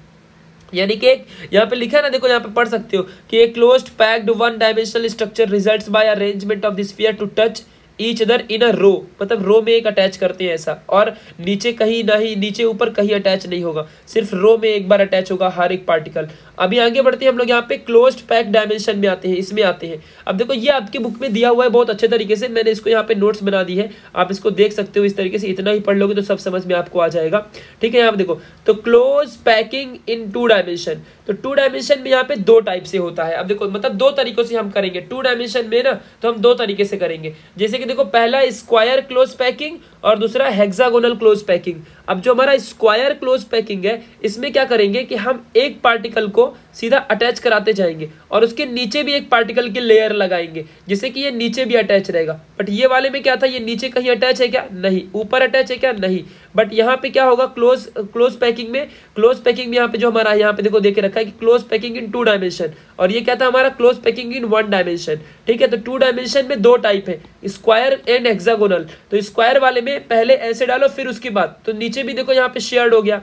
यानी कि एक यहाँ पे लिखा है ना देखो यहाँ पे पढ़ सकते हो कि एक close packed one dimensional structure results by arrangement of this sphere to touch each other in a row मतलब रो में एक अटैच करते हैं ऐसा और नीचे कहीं ना ही नीचे ऊपर कहीं अटैच नहीं होगा सिर्फ रो में एक बार अटैच होगा हर एक पार्टिकल अभी आगे बढ़ते हैं हम लोग यहाँ पे क्लोज पैक डायमेंशन में आते हैं इसमें आते हैं अब देखो ये आपकी बुक में दिया हुआ है बहुत अच्छे तरीके से मैंने इसको यहाँ पे नोट्स बना दी है आप इसको देख सकते हो इस तरीके से इतना ही पढ़ लोगे तो सब समझ में आपको आ जाएगा ठीक है आप देखो तो close packing in two dimension तो टू डायमेंशन में यहाँ पे दो टाइप से होता है अब देखो मतलब दो तरीकों से हम करेंगे टू डायमेंशन में ना तो हम दो तरीके से करेंगे जैसे कि देखो पहला स्क्वायर क्लोज पैकिंग और दूसरा हेक्सागोनल क्लोज पैकिंग अब जो हमारा स्क्वायर क्लोज पैकिंग है इसमें क्या करेंगे कि हम एक पार्टिकल को सीधा अटैच कराते जाएंगे और उसके नीचे भी एक पार्टिकल की लेयर लगाएंगे जिससे कि ये नीचे भी अटैच रहेगा बट ये वाले में क्या था ये नीचे कहीं अटैच है क्या नहीं ऊपर अटैच है क्या नहीं बट यहाँ पे क्या होगा क्लोज क्लोज पैकिंग में क्लोज पैकिंग में यहाँ पे जो हमारा यहाँ पे देखो देखे रखा है कि close packing in two dimension और ये क्या था हमारा close packing in one dimension ठीक है तो टू डायमेंशन में दो टाइप है स्क्वायर एंड हेक्सागोनल तो स्क्वायर वाले में पहले ऐसे डालो फिर उसके बाद तो नीचे नीचे भी देखो यहाँ पे शेयर्ड हो गया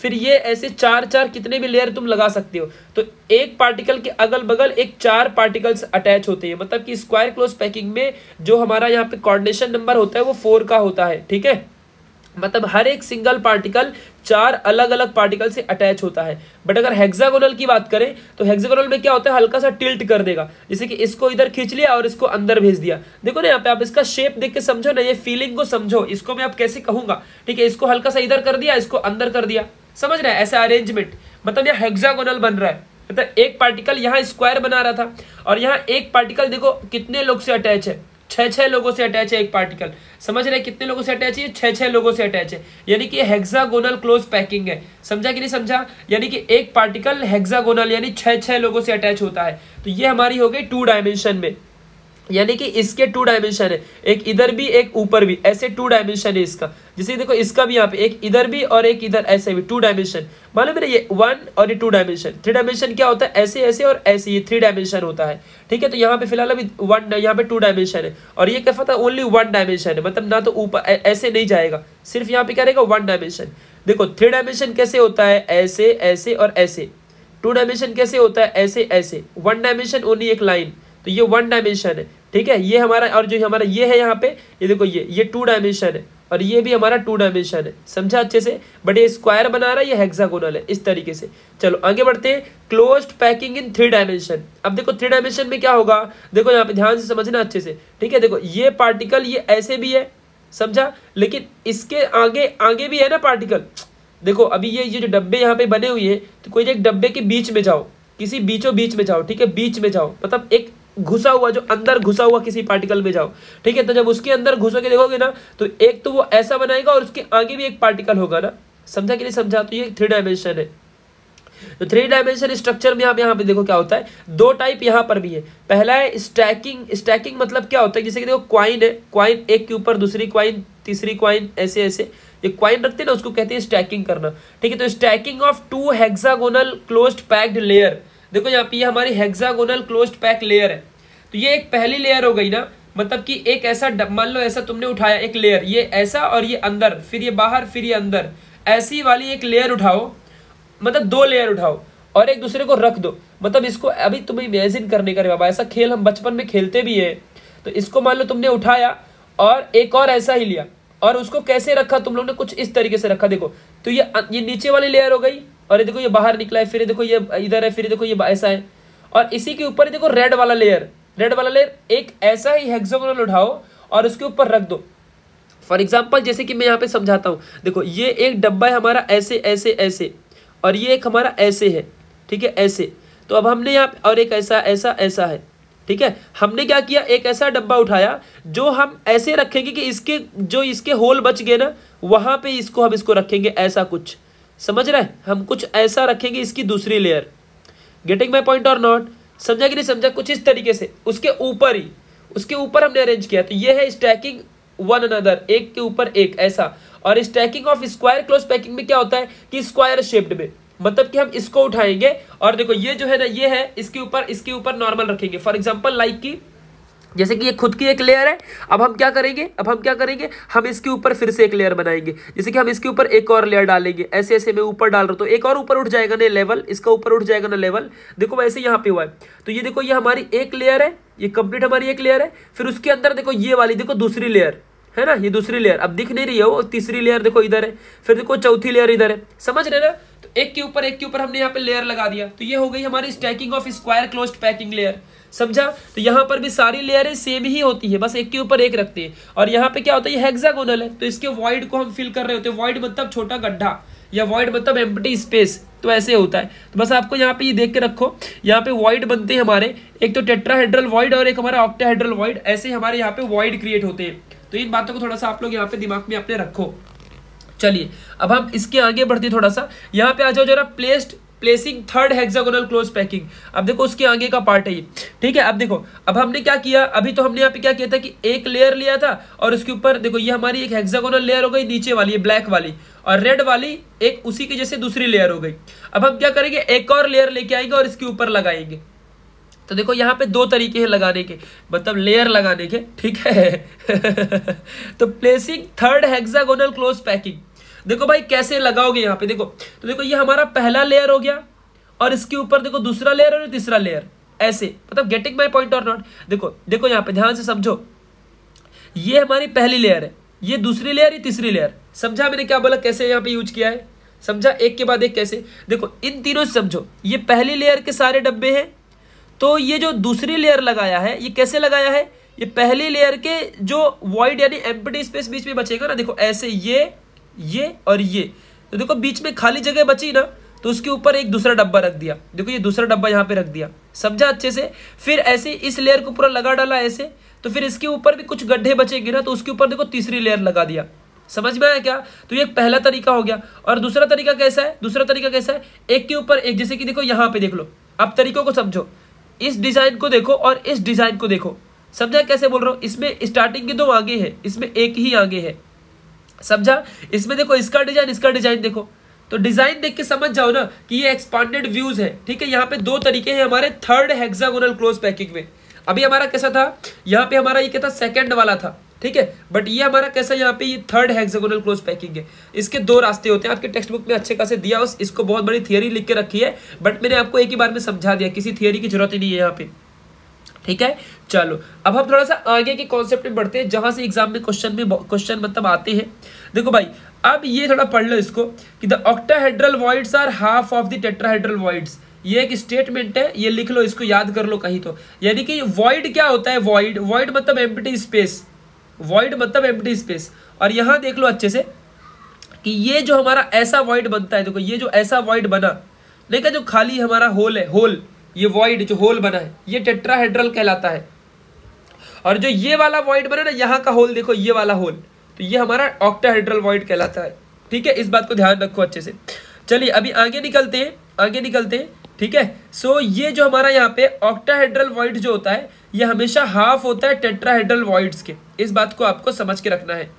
फिर ये ऐसे चार चार कितने भी लेयर तुम लगा सकते हो तो एक पार्टिकल के अगल बगल एक चार पार्टिकल्स अटैच होते हैं मतलब कि स्क्वायर क्लोज पैकिंग में जो हमारा यहाँ पे कॉर्डिनेशन नंबर होता है वो फोर का होता है ठीक है मतलब हर एक सिंगल पार्टिकल चार अलग अलग पार्टिकल से अटैच होता है बट अगर हेक्सागोनल की बात करें तो हेक्सागोनल में क्या होता है हल्का सा टिल्ट कर देगा जैसे कि इसको इधर खींच लिया और इसको अंदर भेज दिया देखो ना यहाँ पे आप इसका शेप देख के समझो ना ये फीलिंग को समझो इसको मैं आप कैसे कहूंगा ठीक है इसको हल्का सा इधर कर दिया इसको अंदर कर दिया समझ रहे हैं ऐसा अरेंजमेंट मतलब यहाँ हेक्सागोनल बन रहा है मतलब एक पार्टिकल यहाँ स्क्वायर बना रहा था और यहाँ एक पार्टिकल देखो कितने लोग से अटैच है छह छह लोगों से अटैच है एक पार्टिकल समझ रहे हैं कितने लोगों से अटैच है छह छह लोगों से अटैच है यानी कि हेक्सागोनल क्लोज पैकिंग है समझा कि नहीं समझा यानी कि एक पार्टिकल हेक्सागोनल यानी छह छह लोगों से अटैच होता है तो ये हमारी हो गई टू डायमेंशन में यानी कि इसके टू डायमेंशन है एक इधर भी एक ऊपर भी ऐसे टू डायमेंशन है इसका जैसे देखो इसका भी यहाँ पे एक इधर भी और एक इधर ऐसे भी टू डायमेंशन मालूम है ये वन और ये टू डायमेंशन थ्री डायमेंशन क्या होता है ऐसे ऐसे और ऐसे ये थ्री डायमेंशन होता है ठीक है तो यहाँ पे फिलहाल अभी वन यहाँ पे टू डायमेंशन है और ये क्या था ओनली वन डायमेंशन है मतलब ना तो ऊपर ऐसे नहीं जाएगा सिर्फ यहाँ पे क्या रहेगा वन डायमेंशन देखो थ्री डायमेंशन कैसे होता है ऐसे ऐसे और ऐसे टू डायमेंशन कैसे होता है ऐसे ऐसे वन डायमेंशन ओनली एक लाइन तो ये वन डायमेंशन है ठीक है ये हमारा और जो हमारा ये है यहाँ पे ये देखो ये ये टू डायमेंशन है और ये भी हमारा टू डायमेंशन है समझा अच्छे से बट ये स्क्वायर बना रहा है ये हेक्सागोनल है इस तरीके से चलो आगे बढ़ते हैं closed packing in three dimension अब देखो थ्री डायमेंशन में क्या होगा देखो यहाँ पे ध्यान से समझना अच्छे से ठीक है देखो ये पार्टिकल ये ऐसे भी है समझा लेकिन इसके आगे आगे भी है ना पार्टिकल देखो अभी ये ये जो डब्बे यहाँ पे बने हुए हैं तो कोई एक डब्बे के बीच में जाओ किसी बीचों बीच में जाओ ठीक है बीच में जाओ मतलब एक घुसा हुआ जो अंदर घुसा हुआ किसी पार्टिकल में जाओ ठीक है तो जब उसके अंदर घुसो के देखोगे ना तो एक तो वो ऐसा बनाएगा और उसके आगे भी एक पार्टिकल होगा ना समझा कि नहीं समझा तो ये थ्री डायमेंशन है तो थ्री डायमेंशन स्ट्रक्चर में आप यहाँ पे देखो क्या होता है दो टाइप यहाँ पर भी है पहला है स्टैकिंग स्टैकिंग मतलब क्या होता है जैसे कि देखो क्वाइन है क्वाइन एक के ऊपर दूसरी क्वाइन तीसरी क्वाइन ऐसे ऐसे ये क्वाइन रखते हैं ना उसको कहते हैं स्टैकिंग करना ठीक है तो stacking of two hexagonal close packed layer देखो यहाँ पे ये हमारी हेक्सागोनल क्लोज्ड पैक लेयर है तो ये एक पहली लेयर हो गई ना मतलब कि एक ऐसा मान लो ऐसा तुमने उठाया एक लेयर ये ऐसा और ये अंदर फिर ये बाहर फिर ये अंदर ऐसी वाली एक लेयर उठाओ मतलब दो लेयर उठाओ और एक दूसरे को रख दो मतलब इसको अभी तुम्हें इमेजिन करने का बाबा ऐसा खेल हम बचपन में खेलते भी है तो इसको मान लो तुमने उठाया और एक और ऐसा ही लिया और उसको कैसे रखा तुम लोग ने कुछ इस तरीके से रखा देखो तो ये ये नीचे वाली लेयर हो गई और ये देखो ये बाहर निकला है फिर देखो ये इधर है फिर देखो ये ऐसा है और इसी के ऊपर देखो रेड वाला लेयर रेड वाला लेयर एक ऐसा ही हेक्सागोनल उठाओ और उसके ऊपर रख दो फॉर एग्जाम्पल जैसे कि मैं यहाँ पे समझाता हूँ देखो ये एक डब्बा है हमारा ऐसे ऐसे ऐसे और ये एक हमारा ऐसे है ठीक है ऐसे तो अब हमने यहाँ और एक ऐसा ऐसा ऐसा है ठीक है हमने क्या किया एक ऐसा डब्बा उठाया जो हम ऐसे रखेंगे कि इसके जो इसके होल बच गए ना वहाँ पे इसको हम इसको रखेंगे ऐसा कुछ समझ रहे हम कुछ ऐसा रखेंगे इसकी दूसरी layer getting my point or not समझा कि नहीं समझा कुछ इस तरीके से उसके ऊपर ही उसके ऊपर हमने अरेंज किया तो ये है स्टैकिंग वन अनदर एक के ऊपर एक ऐसा और stacking of square close packing में क्या होता है कि स्क्वायर शेप्ड में मतलब कि हम इसको उठाएंगे और देखो ये जो है ना ये है इसके ऊपर इसके ऊपर नॉर्मल रखेंगे फॉर एग्जाम्पल लाइक की जैसे कि ये खुद की एक लेयर है अब हम क्या करेंगे अब हम क्या करेंगे हम इसके ऊपर फिर से एक लेयर बनाएंगे जैसे कि हम इसके ऊपर एक और लेयर डालेंगे ऐसे ऐसे मैं ऊपर डाल रहा हूँ तो एक और ऊपर उठ जाएगा ना लेवल इसका ऊपर उठ जाएगा ना लेवल देखो वैसे यहाँ पे हुआ है तो ये देखो ये हमारी एक लेयर है ये कंप्लीट हमारी एक लेयर है फिर उसके अंदर देखो ये वाली देखो दूसरी लेयर है ना ये दूसरी लेयर अब दिख नहीं रही है वो तीसरी लेयर देखो इधर है फिर देखो चौथी लेयर इधर है समझ रहे ना तो एक के ऊपर एक के ऊपर हमने यहाँ पे लेयर लगा दिया तो ये हो गई हमारी stacking of square close packing layer समझा तो यहाँ पर भी सारी लेयरें सेम ही होती है बस एक के ऊपर एक रखते हैं और यहाँ पे क्या होता है ये हेक्सागोनल है तो इसके वॉइड को हम फिल कर रहे होते हैं वॉइड मतलब छोटा गड्ढा या वॉइड मतलब एम्प्टी स्पेस तो ऐसे होता है तो बस आपको यहाँ पे ये देख के रखो यहाँ पे वॉइड बनते हैं हमारे एक तो टेट्राहेड्रल वॉइड और एक हमारा ऑक्टाहेड्रल वॉइड ऐसे हमारे यहाँ पे वॉइड क्रिएट होते हैं तो इन बातों को थोड़ा सा आप लोग यहाँ पे दिमाग में अपने रखो चलिए अब हम इसके आगे बढ़ते थोड़ा सा यहाँ पे आ जाओ जरा placed placing third hexagonal close packing अब देखो उसके आगे का पार्ट है ये ठीक है अब देखो अब हमने क्या किया अभी तो हमने यहाँ पे क्या किया था कि एक लेयर लिया था और उसके ऊपर देखो ये हमारी एक हेक्सागोनल लेयर हो गई नीचे वाली ब्लैक वाली और रेड वाली एक उसी की जैसे दूसरी लेयर हो गई अब हम क्या करेंगे एक और लेयर लेके आएंगे और इसके ऊपर लगाएंगे तो देखो यहाँ पे दो तरीके हैं लगाने के मतलब लेयर लगाने के ठीक है तो placing third hexagonal close packing देखो भाई कैसे लगाओगे यहाँ पे देखो तो देखो ये हमारा पहला लेयर हो गया और इसके ऊपर देखो दूसरा लेयर और तीसरा लेयर ऐसे मतलब getting my point or not देखो देखो यहाँ पे ध्यान से समझो ये हमारी पहली लेयर है ये दूसरी लेयर या तीसरी लेयर समझा मैंने क्या बोला कैसे यहाँ पे यूज किया है समझा एक के बाद एक कैसे देखो इन तीनों से समझो ये पहली लेयर के सारे डब्बे हैं तो ये जो दूसरी लेयर लगाया है ये कैसे लगाया है ये पहली लेयर के जो वॉइड यानी एम्पटी स्पेस बीच में बचेगा ना देखो ऐसे ये ये और ये तो देखो बीच में खाली जगह बची ना तो उसके ऊपर एक दूसरा डब्बा रख दिया देखो ये दूसरा डब्बा यहाँ पे रख दिया समझा अच्छे से फिर ऐसे इस लेयर को पूरा लगा डाला ऐसे तो फिर इसके ऊपर भी कुछ गड्ढे बचेंगे ना तो उसके ऊपर देखो तीसरी लेयर लगा दिया समझ में आया क्या तो ये पहला तरीका हो गया और दूसरा तरीका कैसा है दूसरा तरीका कैसा है एक के ऊपर एक जैसे कि देखो यहाँ पे देख लो अब तरीकों को समझो इस डिजाइन को देखो और इस डिजाइन को देखो समझा कैसे बोल रहा हूँ इसमें स्टार्टिंग के दो आगे है इसमें एक ही आगे है समझा इसमें देखो इसका डिजाइन इसका डिजाइन देखो तो डिजाइन देख के समझ जाओ ना कि ये एक्सपांडेड व्यूज है ठीक है यहाँ पे दो तरीके हैं हमारे थर्ड हेक्सागोनल क्लोज पैकिंग में अभी हमारा कैसा था यहाँ पे हमारा ये क्या था सेकेंड वाला था ठीक है बट ये हमारा कैसा यहाँ पे ये थर्ड हेक्सागोनल क्लोज पैकिंग है इसके दो रास्ते होते हैं आपके टेक्स्ट बुक में अच्छे खासे दिया उस इसको बहुत बड़ी थियरी लिख के रखी है बट मैंने आपको एक ही बार में समझा दिया किसी थियरी की जरूरत ही नहीं है यहाँ पे ठीक है चलो अब हम थोड़ा सा आगे के कॉन्सेप्ट में बढ़ते हैं जहां से एग्जाम में क्वेश्चन में क्वेश्चन मतलब आते हैं देखो भाई अब ये थोड़ा पढ़ लो इसको कि the octahedral voids are half of the tetrahedral voids ये एक स्टेटमेंट है ये लिख लो इसको याद कर लो कहीं तो यानी कि वॉइड क्या होता है वॉइड वॉइड मतलब एम्प्टी स्पेस वॉइड मतलब एम्प्टी स्पेस और यहां देख लो अच्छे से कि ये जो हमारा ऐसा वॉइड बनता है देखो ये जो ऐसा वॉइड बना नहीं जो खाली हमारा होल है होल ये वॉइड जो होल बना है ये टेट्राहेड्रल कहलाता है और जो ये वाला वॉइड बना ना यहाँ का होल देखो ये वाला होल तो ये हमारा ऑक्टाहेड्रल वॉइड कहलाता है ठीक है इस बात को ध्यान रखो अच्छे से चलिए अभी आगे निकलते हैं आगे निकलते हैं ठीक है सो so, ये जो हमारा यहाँ पे ऑक्टाहेड्रल वॉइड जो होता है ये हमेशा हाफ होता है टेट्राहेड्रल वॉइड्स के इस बात को आपको समझ के रखना है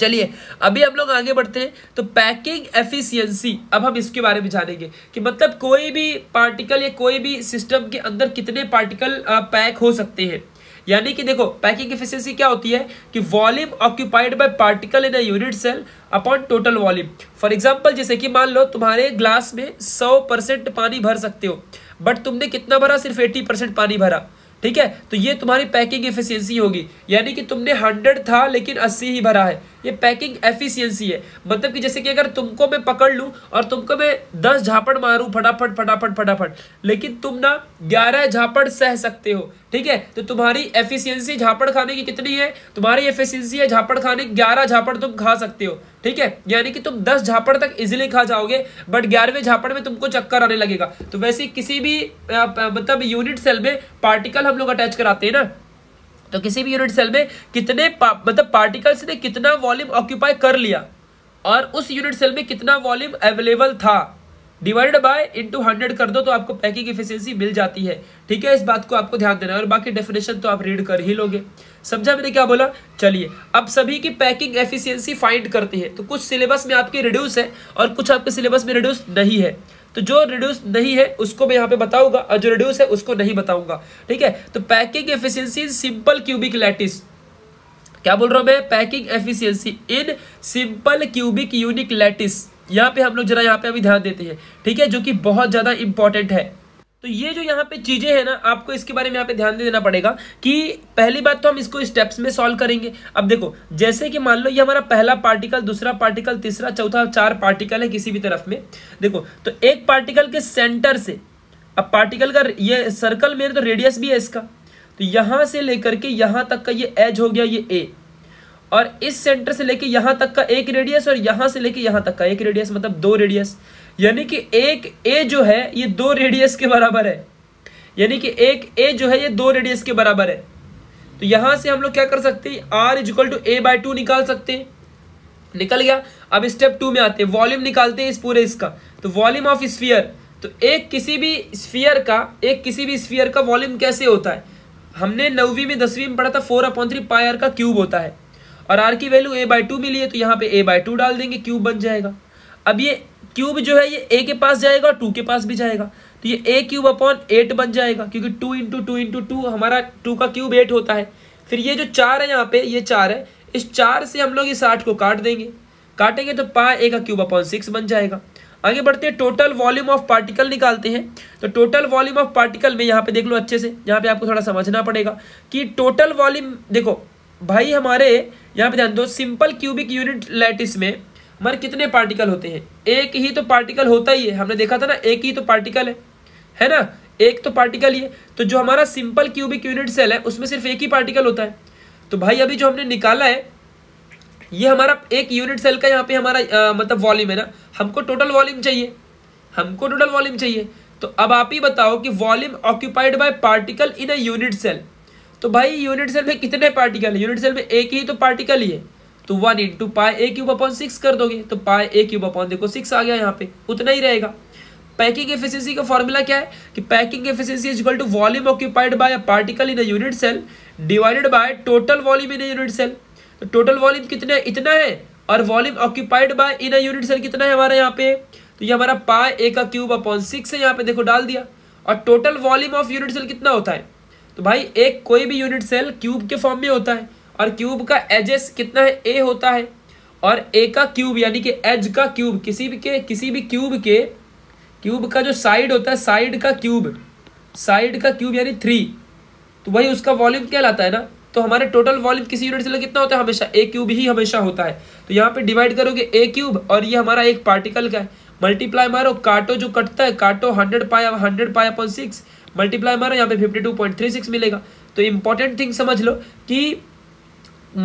चलिए अभी हम लोग आगे बढ़ते हैं तो पैकिंग एफिशिएंसी अब हम इसके बारे में जानेंगे कि मतलब कोई भी पार्टिकल या कोई भी सिस्टम के अंदर कितने पार्टिकल पैक हो सकते हैं यानी कि देखो पैकिंग एफिशिएंसी क्या होती है कि volume occupied by particle in a unit cell upon total volume for example जैसे कि मान लो तुम्हारे ग्लास में सौ परसेंट पानी भर सकते हो बट तुमने कितना भरा सिर्फ एट्टी परसेंट पानी भरा ठीक है तो ये तुम्हारी पैकिंग एफिशिएंसी होगी यानी कि तुमने हंड्रेड था लेकिन अस्सी ही भरा है ये पैकिंग एफिशिएंसी है मतलब कि जैसे कि अगर तुमको मैं पकड़ लूँ और तुमको मैं दस झापड़ मारूँ फटाफट फटाफट फटाफट लेकिन तुम ना ग्यारह झापड़ सह सकते हो ठीक है तो तुम्हारी एफिशिएंसी झापड़ खाने की कितनी है तुम्हारी एफिशिएंसी है झापड़ खाने की ग्यारह झापड़ तुम खा सकते हो ठीक है यानी कि तुम दस झापड़ तक इजिली खा जाओगे बट ग्यारहवें झापड़ में तुमको चक्कर आने लगेगा तो वैसे किसी भी मतलब यूनिट सेल में पार्टिकल हम लोग अटैच कराते हैं ना तो किसी भी यूनिट सेल में कितने पा, मतलब पार्टिकल्स ने कितना वॉल्यूम ऑक्यूपाई कर लिया और उस यूनिट सेल में कितना वॉल्यूम अवेलेबल था डिवाइड बाय इनटू हंड्रेड कर दो तो आपको पैकिंग इफिशियंसी मिल जाती है ठीक है इस बात को आपको ध्यान देना है और बाकी डेफिनेशन तो आप रीड कर ही लोगे समझा मैंने क्या बोला चलिए अब सभी की पैकिंग एफिशियंसी फाइंड करती है तो कुछ सिलेबस में आपकी रिड्यूस है और कुछ आपके सिलेबस में रिड्यूस नहीं है तो जो रिड्यूस नहीं है उसको मैं यहाँ पे बताऊंगा और जो रिड्यूस है उसको नहीं बताऊंगा ठीक है तो packing efficiency simple cubic lattice क्या बोल रहा हूं मैं packing efficiency in simple cubic unique lattice यहाँ पे हम लोग जरा यहाँ पे अभी ध्यान देते हैं ठीक है जो कि बहुत ज़्यादा इंपॉर्टेंट है तो ये जो यहाँ पे चीज़ें हैं ना आपको इसके बारे में यहाँ पे ध्यान देना पड़ेगा कि पहली बात तो हम इसको स्टेप्स में सॉल्व करेंगे अब देखो जैसे कि मान लो ये हमारा पहला पार्टिकल दूसरा पार्टिकल तीसरा चौथा चार पार्टिकल है किसी भी तरफ में देखो तो एक पार्टिकल के सेंटर से अब पार्टिकल का ये सर्कल में तो रेडियस भी है इसका तो यहां से लेकर के यहां तक का ये एज हो गया ये ए और इस सेंटर से लेके यहां तक का एक रेडियस और यहां से लेके यहां तक का एक रेडियस मतलब दो रेडियस यानी कि एक ए जो है ये दो रेडियस के बराबर है यानी कि एक ए जो है ये दो रेडियस के बराबर है तो यहां से हम लोग क्या कर सकते हैं R is equal to a by two निकाल सकते हैं निकल गया अब स्टेप टू में आते हैं वॉल्यूम निकालते हैं इस पूरे इसका तो वॉल्यूम ऑफ स्फीयर तो एक किसी भी स्फीयर का एक किसी भी स्फीयर का वॉल्यूम कैसे होता है हमने नौवीं में दसवीं में पढ़ा था four upon three pi R का क्यूब होता है और आर की वैल्यू ए बाई टू मिली है तो यहाँ पे ए बाई टू डाल देंगे क्यूब बन जाएगा अब ये क्यूब जो है ये ए के पास जाएगा और टू के पास भी जाएगा तो ये ए क्यूब अपॉन एट बन जाएगा क्योंकि two into two into two हमारा टू का क्यूब एट होता है फिर ये जो चार है यहाँ पे ये चार है इस चार से हम लोग इस आठ को काट देंगे काटेंगे तो पा ए का क्यूब अपॉन सिक्स बन जाएगा आगे बढ़ते हैं टोटल वॉल्यूम ऑफ पार्टिकल निकालते हैं तो टोटल वॉल्यूम ऑफ पार्टिकल में यहाँ पे देख लो अच्छे से यहाँ पे आपको थोड़ा समझना पड़ेगा कि टोटल वॉल्यूम देखो भाई हमारे यहाँ पे ध्यान दो सिंपल क्यूबिक यूनिट लैटिस में हमारे कितने पार्टिकल होते हैं एक ही तो पार्टिकल होता ही है हमने देखा था ना एक ही तो पार्टिकल है है ना एक तो पार्टिकल ही है तो जो हमारा सिंपल क्यूबिक यूनिट सेल है उसमें सिर्फ एक ही पार्टिकल होता है तो भाई अभी जो हमने निकाला है ये हमारा एक यूनिट सेल का यहाँ पे हमारा आ, मतलब वॉल्यूम है ना हमको टोटल वॉल्यूम चाहिए हमको टोटल वॉल्यूम चाहिए तो अब आप ही बताओ कि volume occupied by particle in a unit cell तो भाई यूनिट सेल में कितने पार्टिकल है यूनिट सेल में एक ही तो पार्टिकल ही है तो वन इंटू पाए ए क्यूब अपॉन सिक्स कर दोगे तो पाए ए क्यूब अपॉन देखो सिक्स आ गया यहाँ पे उतना ही रहेगा पैकिंग एफिशिएंसी का फॉर्मूला क्या है कि packing efficiency is equal to volume occupied by a particle in a unit cell divided by total volume in a unit cell तो टोटल वॉल्यूम है इतना है और volume occupied by in unit cell कितना है हमारा यहाँ पे तो ये हमारा पाए ए का क्यूब अपॉन सिक्स है यहाँ पे देखो डाल दिया और total volume of unit cell कितना होता है तो भाई एक कोई भी यूनिट सेल क्यूब के फॉर्म में होता है और क्यूब का एजेस कितना है ए होता है और ए का क्यूब यानी कि एज का क्यूब किसी भी के किसी भी क्यूब के क्यूब का जो साइड होता है साइड का क्यूब साइड का क्यूब यानी थ्री तो भाई उसका वॉल्यूम क्या लाता है ना तो हमारे टोटल वॉल्यूम किसी यूनिट से लग कितना होता है हमेशा ए क्यूब ही हमेशा होता है तो यहाँ पे डिवाइड करोगे ए क्यूब और ये हमारा एक पार्टिकल का है मल्टीप्लाई मारो काटो जो कटता है काटो हंड्रेड पाया हंड्रेड पाया अपॉन सिक्स मल्टीप्लाई मारो यहाँ पे fifty two point three six मिलेगा तो इंपॉर्टेंट थिंग समझ लो कि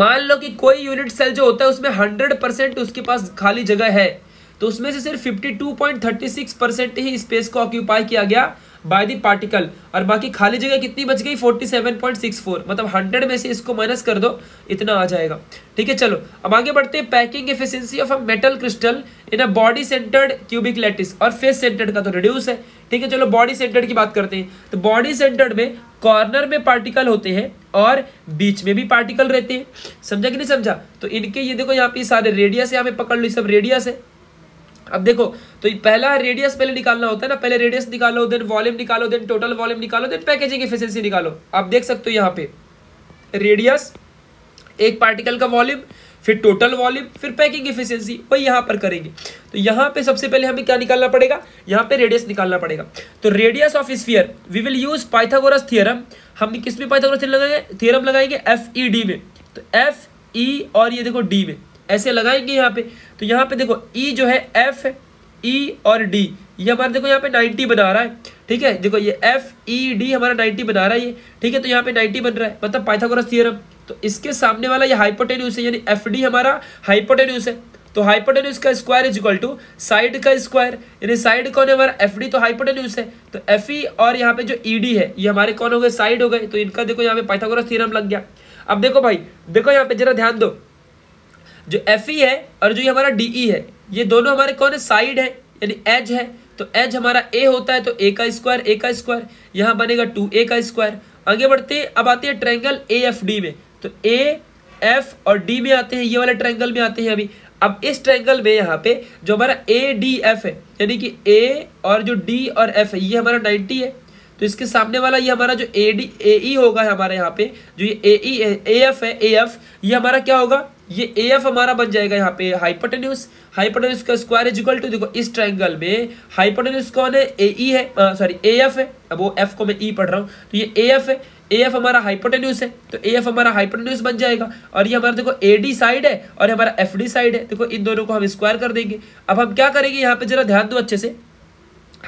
मान लो कि कोई यूनिट सेल जो होता है उसमें हंड्रेड परसेंट उसके पास खाली जगह है तो उसमें से सिर्फ fifty two point thirty six percent ही स्पेस को ऑक्यूपाई किया गया बाय दी पार्टिकल और बाकी खाली जगह कितनी बच गई 47.64 मतलब 100 में से इसको माइनस कर दो इतना आ जाएगा ठीक है चलो अब आगे बढ़ते हैं packing efficiency of a metal crystal in a body centred cubic lattice और फेस सेंटर्ड का तो रिड्यूस है ठीक है चलो बॉडी सेंटर्ड की बात करते हैं तो बॉडी सेंटर्ड में कॉर्नर में पार्टिकल होते हैं और बीच में भी पार्टिकल रहते हैं समझा कि नहीं समझा तो इनके ये देखो यहाँ पे सारे रेडियस यहाँ पे पकड़ लो सब रेडियस है अब देखो तो पहला रेडियस पहले निकालना होता है ना पहले रेडियस निकालो देन वॉल्यूम निकालो देन टोटल वॉल्यूम निकालो देन पैकेजिंग एफिशिएंसी निकालो आप देख सकते हो यहाँ पे रेडियस एक पार्टिकल का वॉल्यूम फिर टोटल वॉल्यूम फिर पैकिंग एफिशिएंसी वही यहाँ पर करेंगे तो यहाँ पे सबसे पहले हमें क्या निकालना पड़ेगा यहाँ पे रेडियस निकालना पड़ेगा तो radius of sphere we will use Pythagoras theorem हम किस में पाइथागोरस थियरम थियरम लगाएंगे एफ ई डी में तो एफ ई e और ये देखो डी में ऐसे लगाएंगे यहाँ पे तो यहाँ पे देखो ई e जो है एफ ई e और डी ये हमारा देखो यहाँ पे 90 बना रहा है ठीक है देखो ये एफ ई डी हमारा 90 बना रहा है ये ठीक है तो यहाँ पे 90 बन रहा है मतलब पाइथागोरस थ्योरम तो इसके सामने वाला ये हाइपोटेन्यूस है यानी एफ डी हमारा हाइपोटेन्यूस है तो हाइपोटेन्यूस का square is equal to side का स्क्वायर यानी साइड कौन है हमारा एफ डी तो हाइपोटेन्यूस है तो एफ ई e और यहाँ पे जो ई e डी है ये हमारे कौन हो गए साइड हो गए तो इनका देखो यहाँ पे पाइथागोरस थियरम लग गया अब देखो भाई देखो यहाँ पे जरा ध्यान दो जो एफ ई e है और जो ये हमारा डी ई e है ये दोनों हमारे कौन है साइड है यानी एज है तो एज हमारा ए होता है तो ए का स्क्वायर ए का स्क्वायर यहाँ बनेगा टू ए का स्क्वायर आगे बढ़ते अब आते हैं ट्रैंगल ए एफ डी में तो ए एफ और डी में आते हैं ये वाले ट्रैंगल में आते हैं अभी अब इस ट्रैंगल में यहाँ पे जो हमारा ए डी एफ है यानी कि ए और जो डी और एफ है ये हमारा नाइन्टी है तो इसके सामने वाला ये हमारा जो ए डी ए ई होगा हमारे यहाँ पे जो ये ए ई ए एफ है ए एफ ये हमारा क्या होगा ये ए एफ हमारा बन जाएगा यहाँ पे हाइपोटेन्यूस हाइपोटेन्यूस का स्क्वायर इज इक्वल टू देखो इस ट्राइंगल में हाइपोटेन्यूस कौन है ए ई e है सॉरी ए एफ है अब वो एफ को मैं ई e पढ़ रहा हूँ तो ये ए एफ है ए एफ हमारा हाइपोटेन्यूस है तो ए एफ हमारा हाइपोटेन्यूस बन जाएगा और ये हमारा देखो ए डी साइड है और हमारा एफ डी साइड है देखो इन दोनों को हम स्क्वायर कर देंगे अब हम क्या करेंगे यहाँ पे जरा ध्यान दो अच्छे से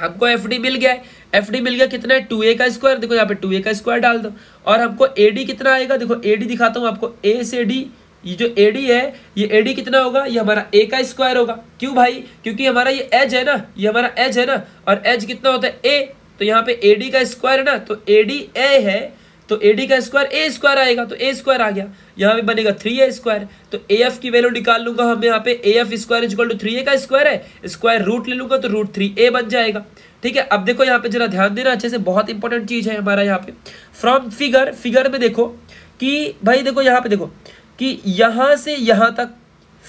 हमको एफ डी मिल गया है एफ डी मिल गया कितना है टू ए का स्क्वायर देखो यहाँ पे टू ए का स्क्वायर डाल दो और हमको ए डी कितना आएगा देखो ए डी दिखाता हूँ आपको ए से डी ये जो ए डी है ये ए डी कितना होगा ये हमारा ए का स्क्वायर होगा क्यों भाई क्योंकि हमारा ये एज है ना ये हमारा एज है ना और एज कितना होता है ए तो यहाँ पे ए डी का स्क्वायर है ना तो ए डी ए है तो ए डी का स्क्वायर ए स्क्वायर आएगा तो ए स्क्वायर आ गया यहाँ पे बनेगा थ्री ए स्क्वायर तो ए एफ की वैल्यू निकाल लूंगा हम यहाँ पे A F square is equal to three A का स्क्वायर है स्क्वायर रूट ले लूंगा तो रूट थ्री ए बन जाएगा ठीक है अब देखो यहाँ पे जरा ध्यान देना अच्छे से बहुत इंपॉर्टेंट चीज़ है हमारा यहाँ पे फ्रॉम फिगर फिगर में देखो कि भाई देखो यहाँ पे देखो कि यहाँ से यहाँ तक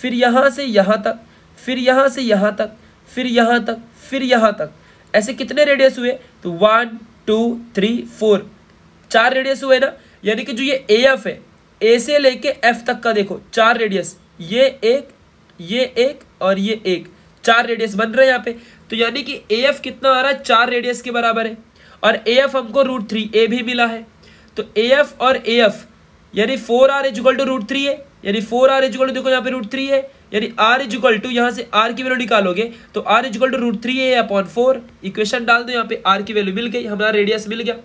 फिर यहाँ से यहाँ तक फिर यहाँ से यहाँ तक फिर यहाँ तक फिर यहाँ तक ऐसे कितने रेडियस हुए तो वन टू थ्री फोर चार रेडियस हुए ना यानी कि जो ये ए एफ है ए से लेके एफ तक का देखो चार रेडियस ये एक ये एक और ये एक चार रेडियस बन रहे हैं यहाँ पे तो यानी कि ए एफ कितना आ रहा है चार रेडियस के बराबर है और ए एफ हमको रूट थ्री ए भी मिला है तो ए एफ और ए एफ यानी four R is equal to root three है यानी फोर आर इजल टू देखो यहाँ पे रूट थ्री है यानी आर इजल टू यहाँ से आर की वैल्यू निकालोगे तो R is equal to root three है अपॉन फोर इक्वेशन डाल दो यहाँ पे आर की वैल्यू मिल गई हमारा रेडियस मिल गया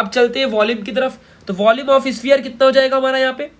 अब चलते हैं वॉल्यूम की तरफ तो वॉल्यूम ऑफ स्फीयर कितना हो जाएगा हमारा यहाँ पे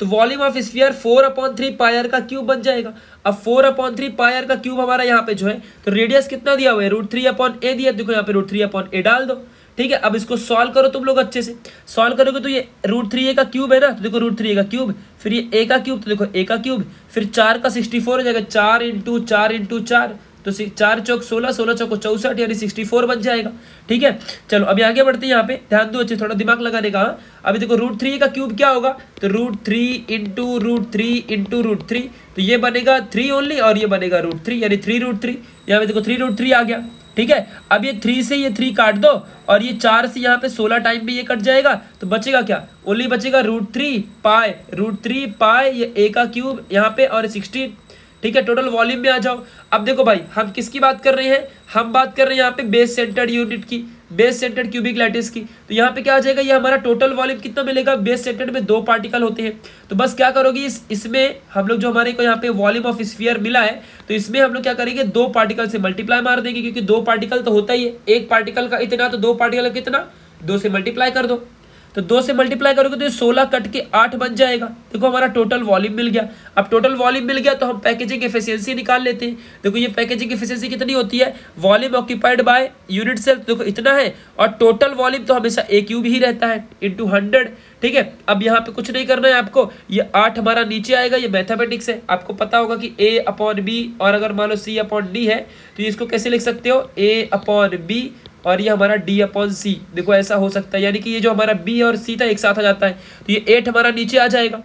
तो volume of sphere four upon three pi r का क्यूब बन जाएगा अब फोर अपॉन थ्री पायर का क्यूब हमारा यहाँ पे जो है तो रेडियस कितना दिया हुआ है रूट थ्री अपॉन ए दिया देखो यहाँ पे रूट थ्री अपॉन ए डाल दो ठीक है अब इसको सॉल्व करो तुम लोग अच्छे से सॉल्व करोगे तो ये रूट थ्री ए का क्यूब है ना तो देखो रूट थ्री ए का क्यूब फिर ये ए का क्यूब तो देखो ए का क्यूब फिर चार का सिक्सटी फोर हो जाएगा चार इंटू चार इंटू चार तो चार चौक सोलह सोलह चौक चौसठ यानी सिक्सटी फोर बच जाएगा ठीक है चलो अभी आगे बढ़ते हैं यहाँ पे ध्यान दो अच्छे थोड़ा दिमाग लगाने का हाँ। अभी देखो रूट थ्री का क्यूब क्या होगा तो root three into root three into root three तो ये बनेगा थ्री ओनली और ये बनेगा रूट थ्री यानी थ्री रूट थ्री यहाँ पे देखो थ्री रूट थ्री आ गया ठीक है अब ये थ्री से ये थ्री काट दो और ये चार से यहाँ पे सोलह टाइम भी ये कट जाएगा तो बचेगा क्या ओनली बचेगा root three pi root three pi ये ए का क्यूब यहाँ पे और सिक्सटी ठीक है टोटल वॉल्यूम में आ जाओ अब देखो भाई हम किसकी बात कर रहे हैं हम बात कर रहे हैं यहाँ पे बेस सेंटर्ड यूनिट की बेस सेंटेड क्यूबिक लैटिस की तो यहाँ पे क्या आ जाएगा ये हमारा टोटल वॉल्यूम कितना मिलेगा बेस सेंटर्ड में दो पार्टिकल होते हैं तो बस क्या करोगे इस इसमें हम लोग जो हमारे को यहाँ पे वॉल्यूम ऑफ स्फीयर मिला है तो इसमें हम लोग क्या करेंगे दो पार्टिकल से मल्टीप्लाई मार देंगे क्योंकि दो पार्टिकल तो होता ही है एक पार्टिकल का इतना तो दो पार्टिकल का कितना दो से मल्टीप्लाई कर दो तो दो से मल्टीप्लाई करोगे तो ये सोलह कट के आठ बन जाएगा देखो हमारा टोटल वॉल्यूम मिल गया अब टोटल वॉल्यूम मिल गया तो हम पैकेजिंग एफिशिएंसी निकाल लेते हैं देखो ये पैकेजिंग एफिशिएंसी कितनी होती है volume occupied by unit cell देखो इतना है और टोटल वॉल्यूम तो हमेशा ए क्यूब ही रहता है इंटू हंड्रेड ठीक है अब यहाँ पे कुछ नहीं करना है आपको ये आठ हमारा नीचे आएगा ये मैथमेटिक्स है आपको पता होगा कि ए अपॉन बी और अगर मान लो सी अपॉन डी है तो इसको कैसे लिख सकते हो ए अपॉन बी और ये हमारा डी अपॉन सी देखो ऐसा हो सकता है यानी कि ये जो हमारा बी और सी था एक साथ आ जाता है तो ये एट हमारा नीचे आ जाएगा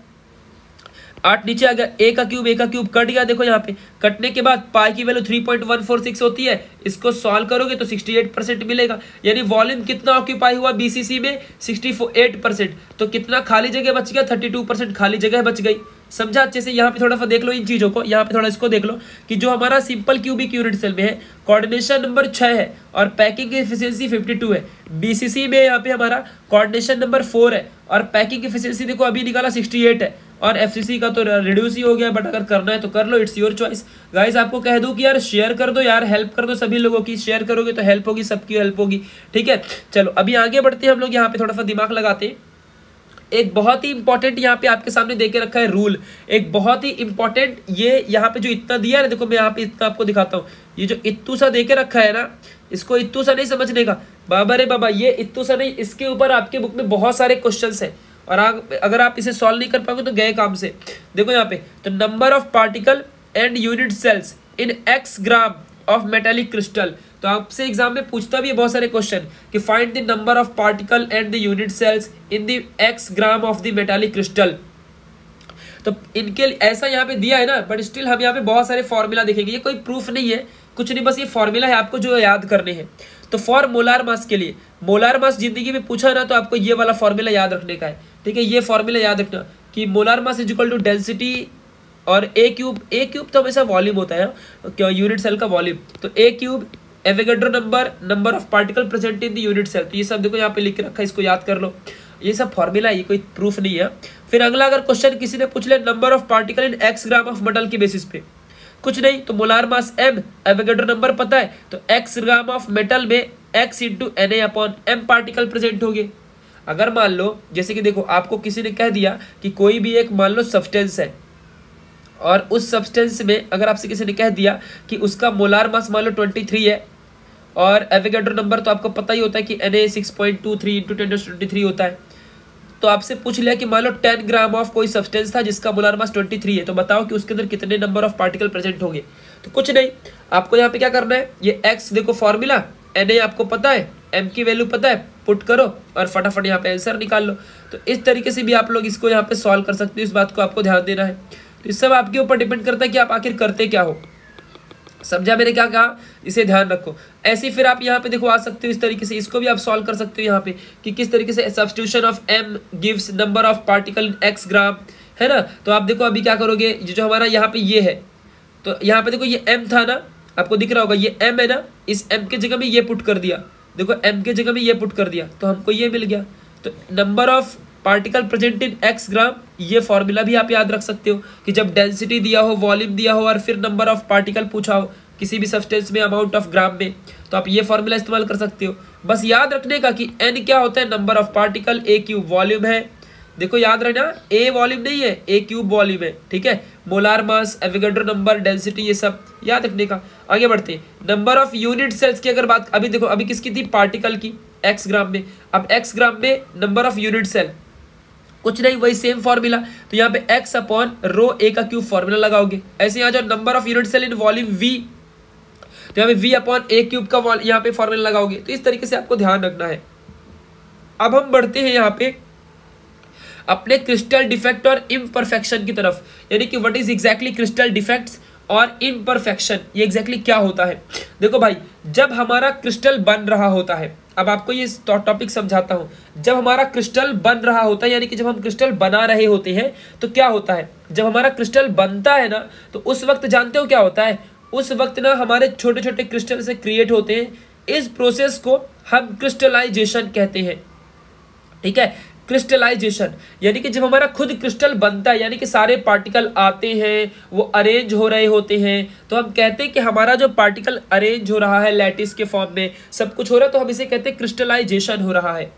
आठ नीचे आ गया ए का क्यूब ए का क्यूब कट गया देखो यहाँ पे कटने के बाद पाई की value three point one four six होती है इसको सॉल्व करोगे तो सिक्सटी एट परसेंट मिलेगा यानी वॉल्यूम कितना ऑक्यूपाई हुआ बीसीसी में सिक्सटी एट परसेंट तो कितना खाली जगह बच गया थर्टी टू परसेंट खाली जगह बच गई समझा अच्छे से यहाँ पे थोड़ा सा देख लो इन चीज़ों को यहाँ पे थोड़ा इसको देख लो कि जो हमारा सिंपल क्यूबिक यूनिट सेल में है कोऑर्डिनेशन नंबर छह है और पैकिंग एफिशिएंसी 52 है बीसीसी में यहाँ पे हमारा कोऑर्डिनेशन नंबर फोर है और पैकिंग एफिशिएंसी देखो अभी निकाला 68 है और एफ का तो रिड्यूस ही हो गया बट अगर करना है तो कर लो इट्स योर चॉइस गाइज आपको कह दूँ कि यार शेयर कर दो यार हेल्प कर दो सभी लोगों की शेयर करोगे तो हेल्प होगी सबकी हेल्प होगी ठीक है चलो अभी आगे बढ़ते हैं हम लोग यहाँ पे थोड़ा सा दिमाग लगाते हैं एक बहुत ही इंपॉर्टेंट यहाँ पे आपके सामने देके रखा है रूल एक बहुत ही इंपॉर्टेंट ये यहाँ पे जो इतना दिया है ना देखो मैं यहाँ पे इतना आपको दिखाता हूँ ये जो इतू सा देके रखा है ना इसको इतू सा नहीं समझने का बाबा रे बाबा ये इतू सा नहीं इसके ऊपर आपके बुक में बहुत सारे क्वेश्चन है और अगर आप इसे सॉल्व नहीं कर पाओगे तो गए काम से देखो यहाँ पे तो number of particle and unit cells in x gram of metallic crystal तो आपसे एग्जाम में पूछता भी है बहुत सारे क्वेश्चन कि find the number of particle and the unit cells in the x gram of the metallic crystal तो इनके ऐसा यहाँ पे दिया है ना बट स्टिल हम यहाँ पे बहुत सारे फॉर्मूला देखेंगे ये कोई प्रूफ नहीं है कुछ नहीं बस ये फॉर्मूला है आपको जो याद करने हैं तो फॉर मोलार मास के लिए मोलार मास जिंदगी में पूछा ना तो आपको ये वाला फॉर्मूला याद रखने का है ठीक है ये फॉर्मूला याद रखना कि molar mass is equal to density और ए क्यूब ए क्यूब तो हमेशा वॉल्यूम होता है यूनिट सेल का वॉल्यूम तो a cube Avogadro number number of particle present in the unit cell तो ये सब देखो यहाँ पे लिख के रखा है इसको याद कर लो ये सब फॉर्मूला है कोई प्रूफ नहीं है फिर अगला अगर क्वेश्चन किसी ने पूछ लिया number of particle in x gram of metal के बेसिस पे कुछ नहीं तो molar mass M Avogadro number पता है तो एक्स ग्राम ऑफ मेटल में x into N A upon M particle present होंगे अगर मान लो जैसे कि देखो आपको किसी ने कह दिया कि कोई भी एक मान लो सब्सटेंस है और उस सब्सटेंस में अगर आपसे किसी ने कह दिया कि उसका मोलार मास मान लो ट्वेंटी थ्री है और एवेगेड्रो नंबर तो आपको पता ही होता है कि N A six point two three into ten twenty three होता है तो आपसे पूछ लिया कि मान लो टेन ग्राम ऑफ कोई सब्सटेंस था जिसका मोलर मास ट्वेंटी थ्री है तो बताओ कि उसके अंदर कितने नंबर ऑफ पार्टिकल प्रेजेंट होंगे तो कुछ नहीं आपको यहाँ पे क्या करना है ये एक्स देखो फॉर्मूला एन ए आपको पता है एम की वैल्यू पता है पुट करो और फटाफट यहाँ पे आंसर निकाल लो तो इस तरीके से भी आप लोग इसको यहाँ पे सॉल्व कर सकते हो इस बात को आपको ध्यान देना है तो इस सब आपके ऊपर डिपेंड करता है कि आप आखिर करते क्या हो समझा मैंने क्या कहा इसे ध्यान रखो ऐसे फिर आप यहाँ पे देखो आ सकते हो इस तरीके से इसको भी आप सॉल्व कर सकते हो यहाँ पे कि किस तरीके से substitution of M gives number of particle in x gram है ना तो आप देखो अभी क्या करोगे जो हमारा यहाँ पे ये है तो यहाँ पे देखो ये एम था ना आपको दिख रहा होगा ये एम है ना इस एम के जगह में ये पुट कर दिया देखो एम के जगह में ये पुट कर दिया तो हमको ये मिल गया तो number of particle in x gram ये फॉर्मूला भी आप याद रख सकते हो कि जब डेंसिटी दिया हो वॉल्यूम दिया हो और फिर नंबर ऑफ पार्टिकल पूछा हो किसी भी सब्सटेंस में अमाउंट ऑफ ग्राम में तो आप ये फॉर्मूला इस्तेमाल कर सकते हो बस याद रखने का कि एन क्या होता है number of particle a cube volume है देखो याद रखना ए वॉल्यूम नहीं है ए क्यूब वॉल्यूम है ठीक है molar mass Avogadro number density ये सब याद रखने का आगे बढ़ते हैं नंबर ऑफ यूनिट सेल्स की अगर बात अभी देखो अभी किसकी थी पार्टिकल की एक्स ग्राम में अब एक्स ग्राम में नंबर ऑफ यूनिट सेल कुछ नहीं वही सेम फॉर्मूला तो यहाँ पे एक्स अपॉन रो ए का क्यूब फॉर्मूला लगाओगे ऐसे यहाँ जो number of unit cell in volume V तो यहाँ पे वी अपॉन ए क्यूब का यहाँ पे फॉर्मूला लगाओगे तो इस तरीके से आपको ध्यान रखना है अब हम बढ़ते हैं यहाँ पे अपने क्रिस्टल डिफेक्ट और इम्परफेक्शन की तरफ यानी कि what is exactly crystal defects और इम्परफेक्शन ये एग्जैक्टली exactly क्या होता है देखो भाई जब हमारा क्रिस्टल बन रहा होता है अब आपको ये टॉपिक समझाता हूँ जब हमारा क्रिस्टल बन रहा होता है यानी कि जब हम क्रिस्टल बना रहे होते हैं तो क्या होता है जब हमारा क्रिस्टल बनता है ना तो उस वक्त जानते हो क्या होता है उस वक्त ना हमारे छोटे छोटे क्रिस्टल से क्रिएट होते हैं इस प्रोसेस को हम क्रिस्टलाइजेशन कहते हैं ठीक है क्रिस्टलाइजेशन यानी कि जब हमारा खुद क्रिस्टल बनता है यानी कि सारे पार्टिकल आते हैं वो अरेंज हो रहे होते हैं तो हम कहते हैं कि हमारा जो पार्टिकल अरेंज हो रहा है लैटिस के फॉर्म में सब कुछ हो रहा है तो हम इसे कहते हैं क्रिस्टलाइजेशन हो रहा है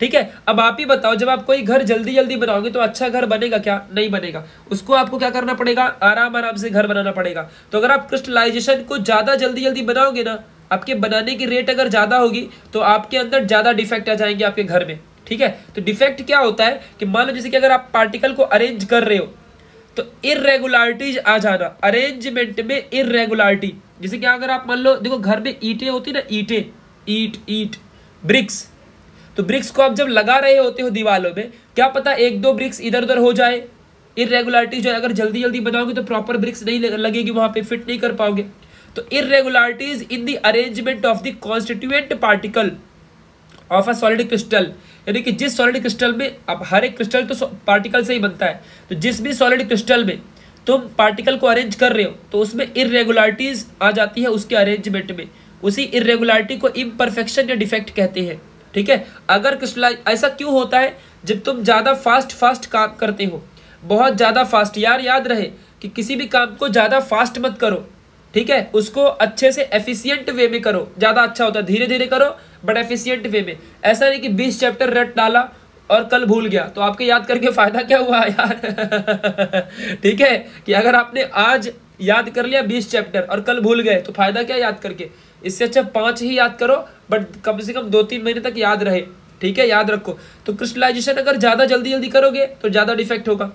ठीक है अब आप ही बताओ जब आप कोई घर जल्दी जल्दी बनाओगे तो अच्छा घर बनेगा क्या नहीं बनेगा उसको आपको क्या करना पड़ेगा आराम आराम से घर बनाना पड़ेगा तो अगर आप क्रिस्टलाइजेशन को ज़्यादा जल्दी जल्दी बनाओगे ना आपके बनाने की रेट अगर ज़्यादा होगी तो आपके अंदर ज़्यादा डिफेक्ट आ जाएंगे आपके घर में ठीक है तो डिफेक्ट क्या होता है कि मान लो जैसे कि अगर आप पार्टिकल को अरेंज कर रहे हो तो इरेगुलरिटीज आ जाना अरेंजमेंट में इरेगुलरिटी जैसे कि अगर आप मान लो देखो घर में ईटे होती ना ईटे ईट ईट ब्रिक्स तो ब्रिक्स को आप जब लगा रहे होते हो दीवालों में क्या पता एक दो ब्रिक्स इधर उधर हो जाए इरेगुलरिटी जो अगर जल्दी जल्दी बनाओगे तो प्रॉपर ब्रिक्स नहीं लगेगी वहां पे फिट नहीं कर पाओगे तो irregularities in the arrangement of the constituent particle of a solid crystal यानी कि जिस सॉलिड क्रिस्टल में अब हर एक क्रिस्टल तो पार्टिकल से ही बनता है तो जिस भी सॉलिड क्रिस्टल में तुम पार्टिकल को अरेंज कर रहे हो तो उसमें इरेगुलरिटीज़ आ जाती है उसके अरेंजमेंट में उसी इरेगुलरिटी को इम्परफेक्शन या डिफेक्ट कहते हैं ठीक है अगर क्रिस्टलाइज ऐसा क्यों होता है जब तुम ज़्यादा फास्ट फास्ट काम करते हो बहुत ज़्यादा फास्ट यार याद रहे कि किसी भी काम को ज़्यादा फास्ट मत करो ठीक है उसको अच्छे से एफिशियंट वे में करो ज़्यादा अच्छा होता है धीरे धीरे करो बट एफिशियंट वे में ऐसा नहीं कि बीस चैप्टर रट डाला और कल भूल गया तो आपके याद करके फ़ायदा क्या हुआ यार ठीक है कि अगर आपने आज याद कर लिया बीस चैप्टर और कल भूल गए तो फ़ायदा क्या याद करके इससे अच्छा पांच ही याद करो बट कम से कम दो तीन महीने तक याद रहे ठीक है याद रखो तो क्रिस्टलाइजेशन अगर ज़्यादा जल्दी जल्दी करोगे तो ज़्यादा डिफेक्ट होगा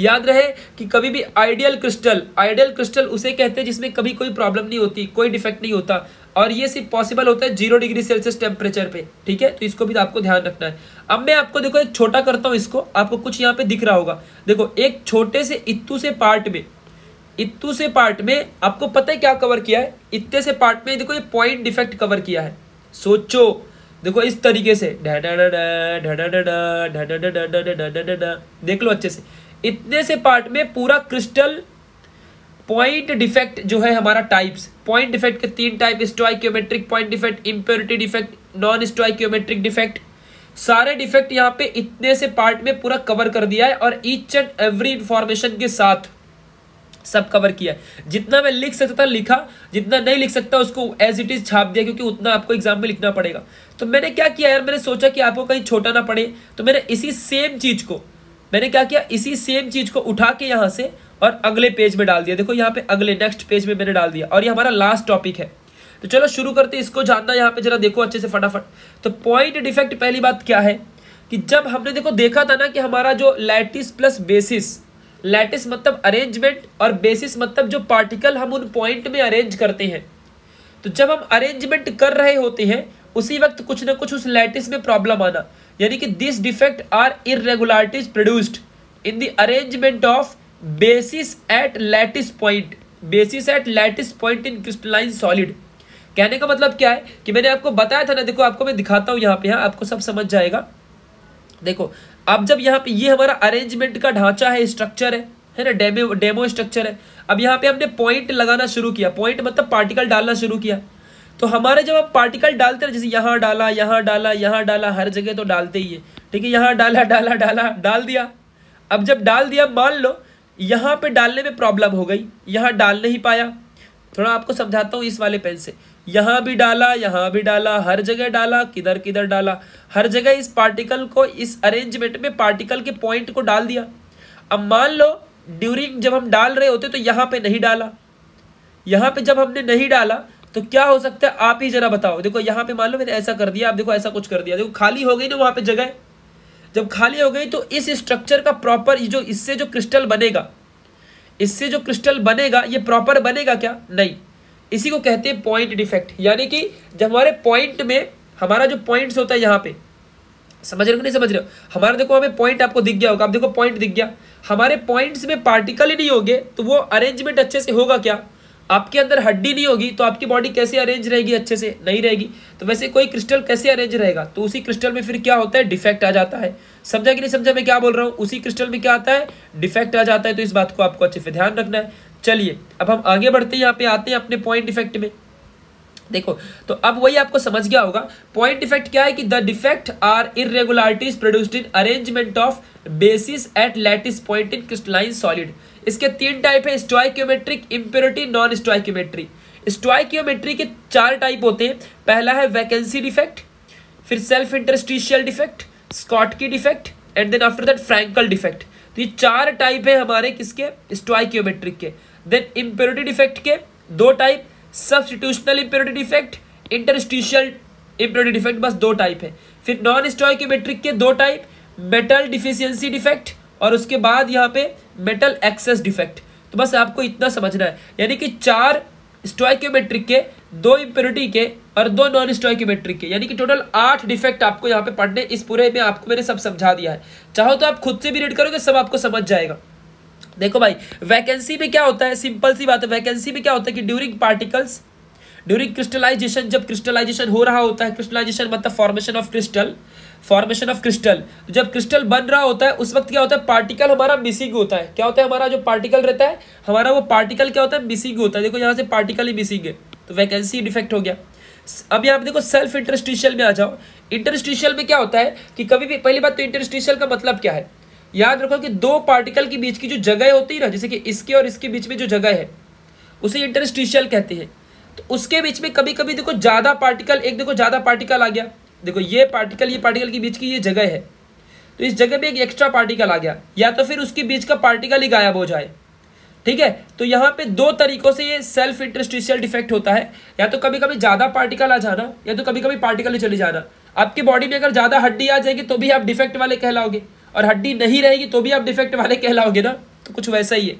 याद रहे कि कभी भी आइडियल क्रिस्टल आइडियल क्रिस्टल उसे कहते हैं जिसमें कभी कोई प्रॉब्लम नहीं होती कोई डिफेक्ट नहीं होता और ये सिर्फ पॉसिबल होता है जीरो डिग्री सेल्सियस टेम्परेचर पे ठीक है तो इसको भी आपको ध्यान रखना है अब मैं आपको देखो एक छोटा करता हूँ इसको आपको कुछ यहाँ पे दिख रहा होगा देखो एक छोटे से इत्तू से पार्ट में इत्तू से पार्ट में आपको पता है क्या कवर किया है इतने से पार्ट में देखो ये पॉइंट डिफेक्ट कवर किया है सोचो देखो इस तरीके से देख लो अच्छे से इतने से पार्ट में पूरा क्रिस्टल पॉइंट डिफेक्ट जो है हमारा टाइप्स पॉइंट डिफेक्ट के तीन type stoichiometric point defect impurity defect non stoichiometric defect सारे डिफेक्ट यहाँ पे इतने से पार्ट में पूरा कवर कर दिया है और ईच एंड एवरी इंफॉर्मेशन के साथ सब कवर किया जितना मैं लिख सकता था लिखा जितना नहीं लिख सकता उसको एज इट इज़ छाप दिया क्योंकि उतना आपको एग्जाम में लिखना पड़ेगा तो मैंने क्या किया यार मैंने सोचा कि आपको कहीं छोटा ना पड़े तो मैंने इसी सेम चीज़ को मैंने क्या किया इसी सेम चीज को उठा के यहाँ से और अगले पेज में डाल दिया देखो यहाँ पे अगले नेक्स्ट पेज में मैंने डाल दिया और ये हमारा लास्ट टॉपिक है तो चलो शुरू करते इसको जानना यहाँ पे जरा देखो अच्छे से फटाफट तो पॉइंट डिफेक्ट पहली बात क्या है कि जब हमने देखो देखा था ना कि हमारा जो लैटिस प्लस बेसिस लैटिस मतलब अरेंजमेंट और बेसिस मतलब जो पार्टिकल हम उन पॉइंट में अरेंज करते हैं तो जब हम अरेंजमेंट कर रहे होते हैं उसी वक्त कुछ ना कुछ उस लैटिस में प्रॉब्लम आना यानी कि this defect are irregularities produced in the arrangement of basis at lattice point basis at lattice point in crystalline solid कहने का मतलब क्या है कि मैंने आपको बताया था ना देखो आपको मैं दिखाता हूँ यहाँ पे हाँ आपको सब समझ जाएगा देखो अब जब यहाँ पे ये हमारा अरेंजमेंट का ढांचा है स्ट्रक्चर है है ना डेमो डेमो स्ट्रक्चर है अब यहाँ पे हमने पॉइंट लगाना शुरू किया पॉइंट मतलब पार्टिकल डालना शुरू किया तो हमारे जब आप पार्टिकल डालते रहे जैसे यहाँ डाला यहाँ डाला यहाँ डाला हर जगह तो डालते ही है ठीक है यहाँ डाला डाला डाला डाल दिया अब जब डाल दिया मान लो यहाँ पे डालने में प्रॉब्लम हो गई यहाँ डाल नहीं पाया थोड़ा आपको समझाता हूँ इस वाले पेन से यहाँ भी डाला यहाँ भी डाला हर जगह डाला किधर किधर डाला हर जगह इस पार्टिकल को इस अरेंजमेंट में पार्टिकल के पॉइंट को डाल दिया अब मान लो ड्यूरिंग जब हम डाल रहे होते तो यहाँ पे नहीं डाला यहाँ पे जब हमने नहीं डाला तो क्या हो सकता है आप ही जरा बताओ देखो यहाँ पे मान लो मैंने ऐसा कर दिया आप देखो ऐसा कुछ कर दिया देखो खाली हो गई ना तो वहां पे जगह जब खाली हो गई तो इस स्ट्रक्चर का प्रॉपर जो इससे जो क्रिस्टल बनेगा इससे जो क्रिस्टल बनेगा ये प्रॉपर बनेगा क्या नहीं इसी को कहते हैं पॉइंट डिफेक्ट यानी कि जब हमारे पॉइंट में हमारा जो पॉइंट्स होता है यहाँ पे समझ रहे हो नहीं समझ रहे हो हमारा देखो हमें पॉइंट आपको दिख गया होगा आप देखो पॉइंट दिख गया हमारे पॉइंट्स में पार्टिकल ही नहीं होंगे तो वो अरेंजमेंट अच्छे से होगा क्या आपके अंदर हड्डी नहीं होगी तो आपकी बॉडी कैसे अरेंज रहेगी अच्छे से नहीं रहेगी तो वैसे कोई क्रिस्टल कैसे अरेंज रहेगा तो उसी क्रिस्टल में फिर क्या होता है डिफेक्ट आ जाता है समझा कि नहीं समझा मैं क्या बोल रहा हूँ उसी क्रिस्टल में क्या आता है डिफेक्ट आ जाता है तो इस बात को आपको अच्छे से ध्यान रखना है चलिए अब हम आगे बढ़ते हैं यहाँ पे आते हैं अपने पॉइंट इफेक्ट में देखो तो अब वही आपको समझ गया होगा पॉइंट इफेक्ट क्या है कि the defect are irregularities produced in arrangement of basis at lattice point in crystalline solid इसके तीन टाइप है स्टॉइक्योमेट्रिक इम्प्योरिटी नॉन स्टॉइक्योमेट्री स्टॉइक्योमेट्री के चार टाइप होते हैं पहला है वैकेंसी डिफेक्ट फिर self interstitial defect Schottky defect and then after that Frenkel defect तो ये चार टाइप है हमारे किसके स्टॉइक्योमेट्रिक के देन इम्प्योरिटी डिफेक्ट के दो type substitutional impurity defect interstitial impurity defect बस दो टाइप है फिर नॉन स्टॉइक्योमेट्रिक के दो टाइप मेटल डिफिशियंसी डिफेक्ट और उसके बाद यहाँ पे मेटल एक्सेस डिफेक्ट तो बस आपको इतना समझना है यानी कि चार स्टॉइक्योमेट्रिक के दो इम्प्योरिटी के और दो नॉन स्टॉइक्योमेट्रिक के यानी कि टोटल आठ डिफेक्ट आपको यहाँ पे पढ़ने इस पूरे में आपको मैंने सब समझा दिया है चाहो तो आप खुद से भी रीड करोगे सब आपको समझ जाएगा देखो भाई वैकेंसी में क्या होता है सिंपल सी बात है वैकेंसी में क्या होता है कि ड्यूरिंग पार्टिकल्स ड्यूरिंग क्रिस्टलाइजेशन जब क्रिस्टलाइजेशन हो रहा होता है क्रिस्टलाइजेशन मतलब formation of crystal formation of crystal जब क्रिस्टल बन रहा होता है उस वक्त क्या होता है पार्टिकल हमारा मिसिंग होता है क्या होता है हमारा जो पार्टिकल रहता है हमारा वो पार्टिकल क्या होता है मिसिंग होता है देखो यहाँ से पार्टिकल ही मिसिंग है तो वैकेंसी डिफेक्ट हो गया अब यहाँ देखो सेल्फ इंटरस्टिशियल में आ जाओ इंटरस्टिशियल में क्या होता है कि कभी भी पहली बात तो इंटरस्टिशियल का मतलब क्या है याद रखो कि दो पार्टिकल के बीच की जो जगह होती है ना जैसे कि इसके और इसके बीच में जो जगह है उसे इंटरस्टिशियल कहते हैं तो उसके बीच में कभी कभी देखो ज़्यादा पार्टिकल एक देखो ज़्यादा पार्टिकल आ गया देखो ये पार्टिकल ये पार्टिकल के बीच की ये जगह है तो इस जगह पे एक एक्स्ट्रा पार्टिकल आ गया या तो फिर उसके बीच का पार्टिकल ही गायब हो जाए ठीक है तो यहाँ पे दो तरीकों से ये सेल्फ इंटरस्टिशियल डिफेक्ट होता है या तो कभी कभी ज़्यादा पार्टिकल आ जाना या तो कभी कभी पार्टिकल ही चले जाना आपकी बॉडी में अगर ज़्यादा हड्डी आ जाएगी तो भी आप डिफेक्ट वाले कहलाओगे और हड्डी नहीं रहेगी तो भी आप डिफेक्ट वाले कहलाओगे ना तो कुछ वैसा ही है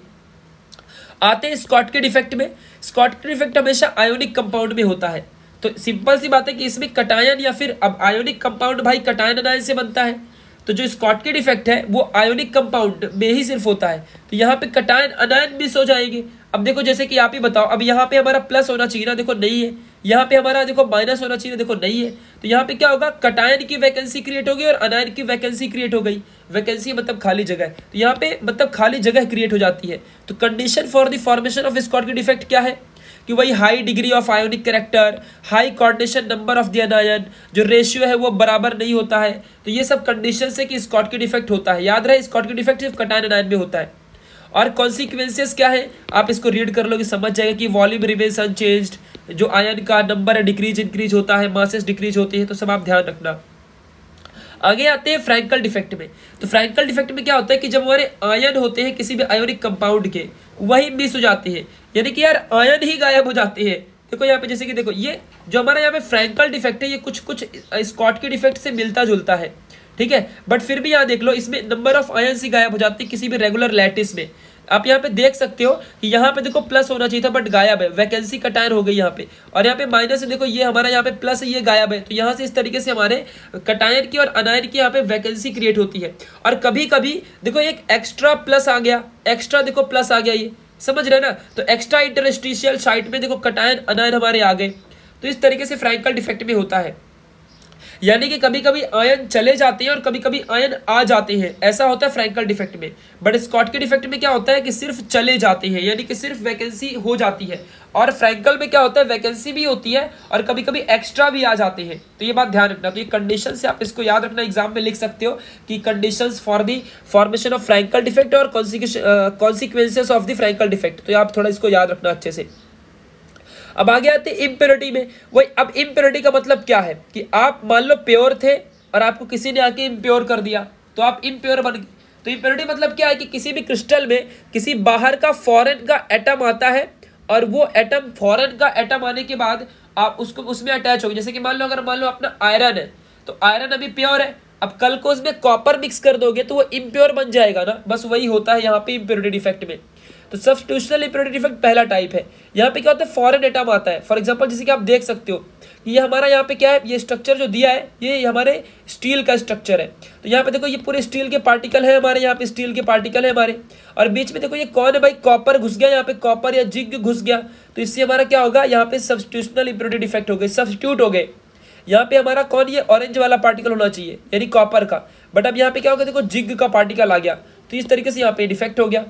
आते हैं स्कॉट के डिफेक्ट में स्कॉट के डिफेक्ट हमेशा आयोनिक कंपाउंड में होता है तो सिंपल सी बात है कि इसमें कटायन या फिर अब आयोनिक कंपाउंड भाई कटायन अनायन से बनता है तो जो के डिफेक्ट है वो आयोनिक कंपाउंड में ही सिर्फ होता है तो यहाँ पे कटायन अनायन मिस हो जाएंगे अब देखो जैसे कि आप ही बताओ अब यहाँ पे हमारा प्लस होना चाहिए ना देखो नहीं है यहाँ पे हमारा देखो माइनस होना चाहिए देखो नहीं है तो यहाँ पे क्या होगा कटायन की वैकेंसी क्रिएट हो गई और अनायन की वैकेंसी क्रिएट हो गई वैकेंसी मतलब खाली जगह तो यहाँ पे मतलब खाली जगह क्रिएट हो जाती है तो condition for the formation of Schottky defect क्या है कि वही high degree of ionic character high coordination number of दियन आयन जो रेशियो है वो बराबर नहीं होता है तो ये सब कंडीशन है कि स्कॉट के डिफेक्ट होता है याद रहे स्कॉट के डिफेक्ट सिर्फ कटायन आयन में होता है और कॉन्सिक्वेंसेस क्या है आप इसको रीड कर लोगे समझ जाएगा कि वॉल्यूम रिमेन्स अनचेंज जो आयन का नंबर डिक्रीज इंक्रीज होता है मासेस डिक्रीज होती है तो सब आप ध्यान रखना आगे आते हैं फ्रैंकल डिफेक्ट में तो फ्रैंकल डिफेक्ट में क्या होता है कि जब हमारे आयन होते हैं किसी भी आयोनिक कंपाउंड के वही मिस हो जाते हैं यानी कि यार आयन ही गायब हो जाते हैं देखो यहाँ पे जैसे कि देखो ये जो हमारा यहाँ पे फ्रैंकल डिफेक्ट है ये कुछ कुछ स्कॉट के डिफेक्ट से मिलता जुलता है ठीक है बट फिर भी यहाँ देख लो इसमें नंबर ऑफ आयन ही गायब हो जाते हैं किसी भी रेगुलर लैटिस में आप यहाँ पे देख सकते हो कि यहाँ पे देखो प्लस होना चाहिए था बट गायब है वैकेंसी कटायर हो गई यहाँ पे और यहाँ पे माइनस देखो ये हमारा यहाँ पे प्लस ये गायब है तो यहाँ से इस तरीके से हमारे कटायर की और अनायर की यहाँ पे वैकेंसी क्रिएट होती है और कभी कभी देखो एक एक्स्ट्रा प्लस आ गया एक्स्ट्रा देखो प्लस आ गया ये समझ रहे ना तो एक्स्ट्रा इंटरस्टिशियल साइट में देखो कटायन अनायन हमारे आ गए तो इस तरीके से फ्रैंकल डिफेक्ट में होता है यानी कि कभी कभी आयन चले जाते हैं और कभी कभी आयन आ जाते हैं ऐसा होता है फ्रैंकल डिफेक्ट में बट स्कॉट के डिफेक्ट में क्या होता है कि सिर्फ चले जाते हैं यानी कि सिर्फ वैकेंसी हो जाती है और फ्रैंकल में क्या होता है वैकेंसी भी होती है और कभी कभी एक्स्ट्रा भी आ जाते हैं तो ये बात ध्यान रखना तो ये कंडीशन से आप इसको याद रखना एग्जाम में लिख सकते हो कि condition for the formation of Frenkel defect और consequences of the Frenkel defect तो आप थोड़ा इसको याद रखना अच्छे से अब आगे आते हैं इम्प्योरिटी में वही अब इम्प्योरिटी का मतलब क्या है कि आप मान लो प्योर थे और आपको किसी ने आके इम्प्योर कर दिया तो आप इम्प्योर बन गए तो इम्प्योरिटी मतलब क्या है कि किसी भी क्रिस्टल में किसी बाहर का फॉरन का एटम आता है और वो एटम फॉरन का एटम आने के बाद आप उसको उसमें अटैच गए जैसे कि मान लो अगर मान लो अपना आयरन है तो आयरन अभी प्योर है अब कल को उसमें कॉपर मिक्स कर दोगे तो वो इम्प्योर बन जाएगा ना बस वही होता है यहाँ पे इम्प्योरिटी डिफेक्ट में तो सब्सटिट्यूशनल लिबरेटरी इफेक्ट पहला टाइप है यहाँ पे क्या होता है फॉरन एटम आता है फॉर एग्जाम्पल जैसे कि आप देख सकते हो कि ये हमारा यहाँ पे क्या है ये स्ट्रक्चर जो दिया है ये हमारे स्टील का स्ट्रक्चर है तो यहाँ पे देखो ये पूरे स्टील के पार्टिकल है हमारे यहाँ पे स्टील के पार्टिकल है हमारे और बीच में देखो ये कौन है भाई कॉपर घुस गया यहाँ पे कॉपर या जिग घुस गया तो इससे हमारा क्या होगा यहाँ पे सब्सटिट्यूशनल इम्प्रोटेड इफेक्ट हो गए सब्सटीट्यूट हो गए यहाँ पे हमारा कौन ये ऑरेंज वाला पार्टिकल होना चाहिए यानी कॉपर का बट अब यहाँ पे क्या होगा देखो जिग का पार्टिकल आ गया तो इस तरीके से यहाँ पे डिफेक्ट हो गया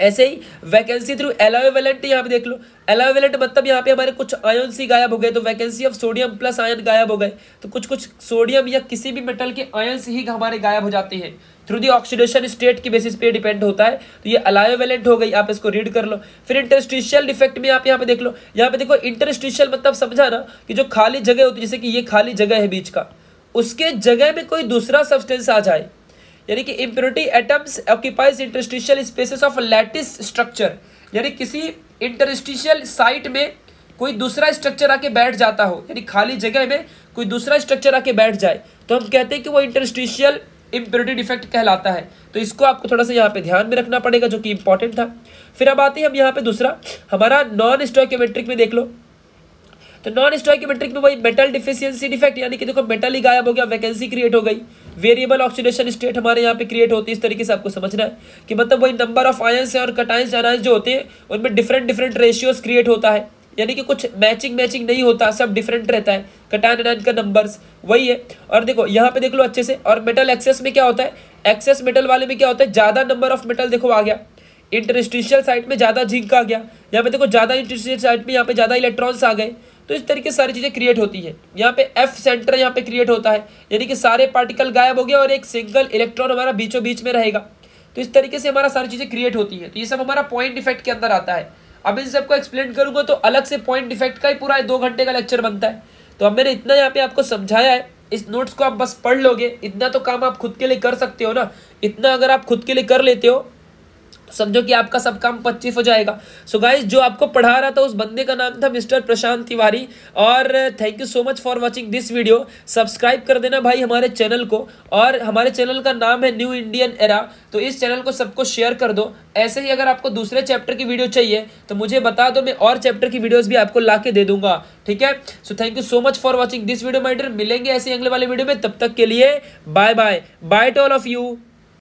ऐसे ही वैकेंसी थ्रू एलावेलेंट यहाँ पे देख लो एलावेलेंट मतलब यहाँ पे हमारे कुछ आयन सी गायब हो गए तो vacancy of sodium plus ion गायब हो गए तो कुछ कुछ सोडियम या किसी भी मेटल के आयन ही हमारे गायब हो जाते हैं थ्रू दी ऑक्सीडेशन स्टेट की बेसिस पे डिपेंड होता है तो ये अलायोवेलेंट हो गई आप इसको रीड कर लो फिर इंटरस्टिशियल डिफेक्ट में आप यहाँ पे देख लो यहाँ पे देखो इंटरस्टिशियल मतलब समझा ना कि जो खाली जगह होती है जैसे कि ये खाली जगह है बीच का उसके जगह में कोई दूसरा सब्सटेंस आ जाए यानी कि impurity atoms occupies interstitial spaces of lattice structure यानी किसी इंटरस्टिशियल साइट में कोई दूसरा स्ट्रक्चर आके बैठ जाता हो यानी खाली जगह में कोई दूसरा स्ट्रक्चर आके बैठ जाए तो हम कहते हैं कि वो इंटरस्टिशियल इम्प्योरिटी डिफेक्ट कहलाता है तो इसको आपको थोड़ा सा यहाँ पे ध्यान में रखना पड़ेगा जो कि इंपॉर्टेंट था फिर अब आते हैं हम यहाँ पे दूसरा हमारा नॉन स्टोक्योमेट्रिक में देख लो तो नॉन स्टोक्योमेट्रिक में वही मेटल डिफिशियंसी डिफेक्ट यानी कि देखो मेटल ही गायब हो गया वैकेंसी क्रिएट हो गई वेरिएबल ऑक्सीडेशन स्टेट हमारे यहाँ पे क्रिएट होती है इस तरीके से आपको समझना है कि मतलब वही नंबर ऑफ आयंस और कटाइंस अनायंस जो होते हैं उनमें डिफरेंट डिफरेंट रेशियोज क्रिएट होता है यानी कि कुछ मैचिंग मैचिंग नहीं होता सब डिफरेंट रहता है कटान एन का नंबर्स वही है और देखो यहाँ पे देख लो अच्छे से और मेटल एक्सेस में क्या होता है एक्सेस मेटल वाले में क्या होता है ज़्यादा नंबर ऑफ मेटल देखो आ गया इंटरस्टिशियल साइड में ज़्यादा जिंक आ गया यहाँ पे देखो ज़्यादा इंटरस्टिशियल साइड में यहाँ पे ज़्यादा इलेक्ट्रॉन्स आ गए तो इस तरीके से सारी चीज़ें क्रिएट होती है यहाँ पे एफ सेंटर यहाँ पे क्रिएट होता है यानी कि सारे पार्टिकल गायब हो गया और एक सिंगल इलेक्ट्रॉन हमारा बीचों बीच में रहेगा तो इस तरीके से हमारा सारी चीज़ें क्रिएट होती है तो ये सब हमारा पॉइंट इफेक्ट के अंदर आता है अब इन सबको एक्सप्लेन करूँगा तो अलग से पॉइंट इफेक्ट का ही पूरा दो घंटे का लेक्चर बनता है तो अब मैंने इतना यहाँ पे आपको समझाया है इस नोट्स को आप बस पढ़ लोगे इतना तो काम आप खुद के लिए कर सकते हो ना इतना अगर आप खुद के लिए कर लेते हो समझो कि आपका सब काम पच्चीस हो जाएगा सो so गाइज जो आपको पढ़ा रहा था उस बंदे का नाम था मिस्टर प्रशांत तिवारी और thank you so much for watching this video subscribe कर देना भाई हमारे चैनल को और हमारे चैनल का नाम है न्यू इंडियन एरा तो इस चैनल को सबको शेयर कर दो ऐसे ही अगर आपको दूसरे चैप्टर की वीडियो चाहिए तो मुझे बता दो मैं और चैप्टर की वीडियोज भी आपको ला के दे दूंगा ठीक है so thank you so much for watching this video माइडर मिलेंगे ऐसे अगले वाले वीडियो में तब तक के लिए bye bye bye to all of you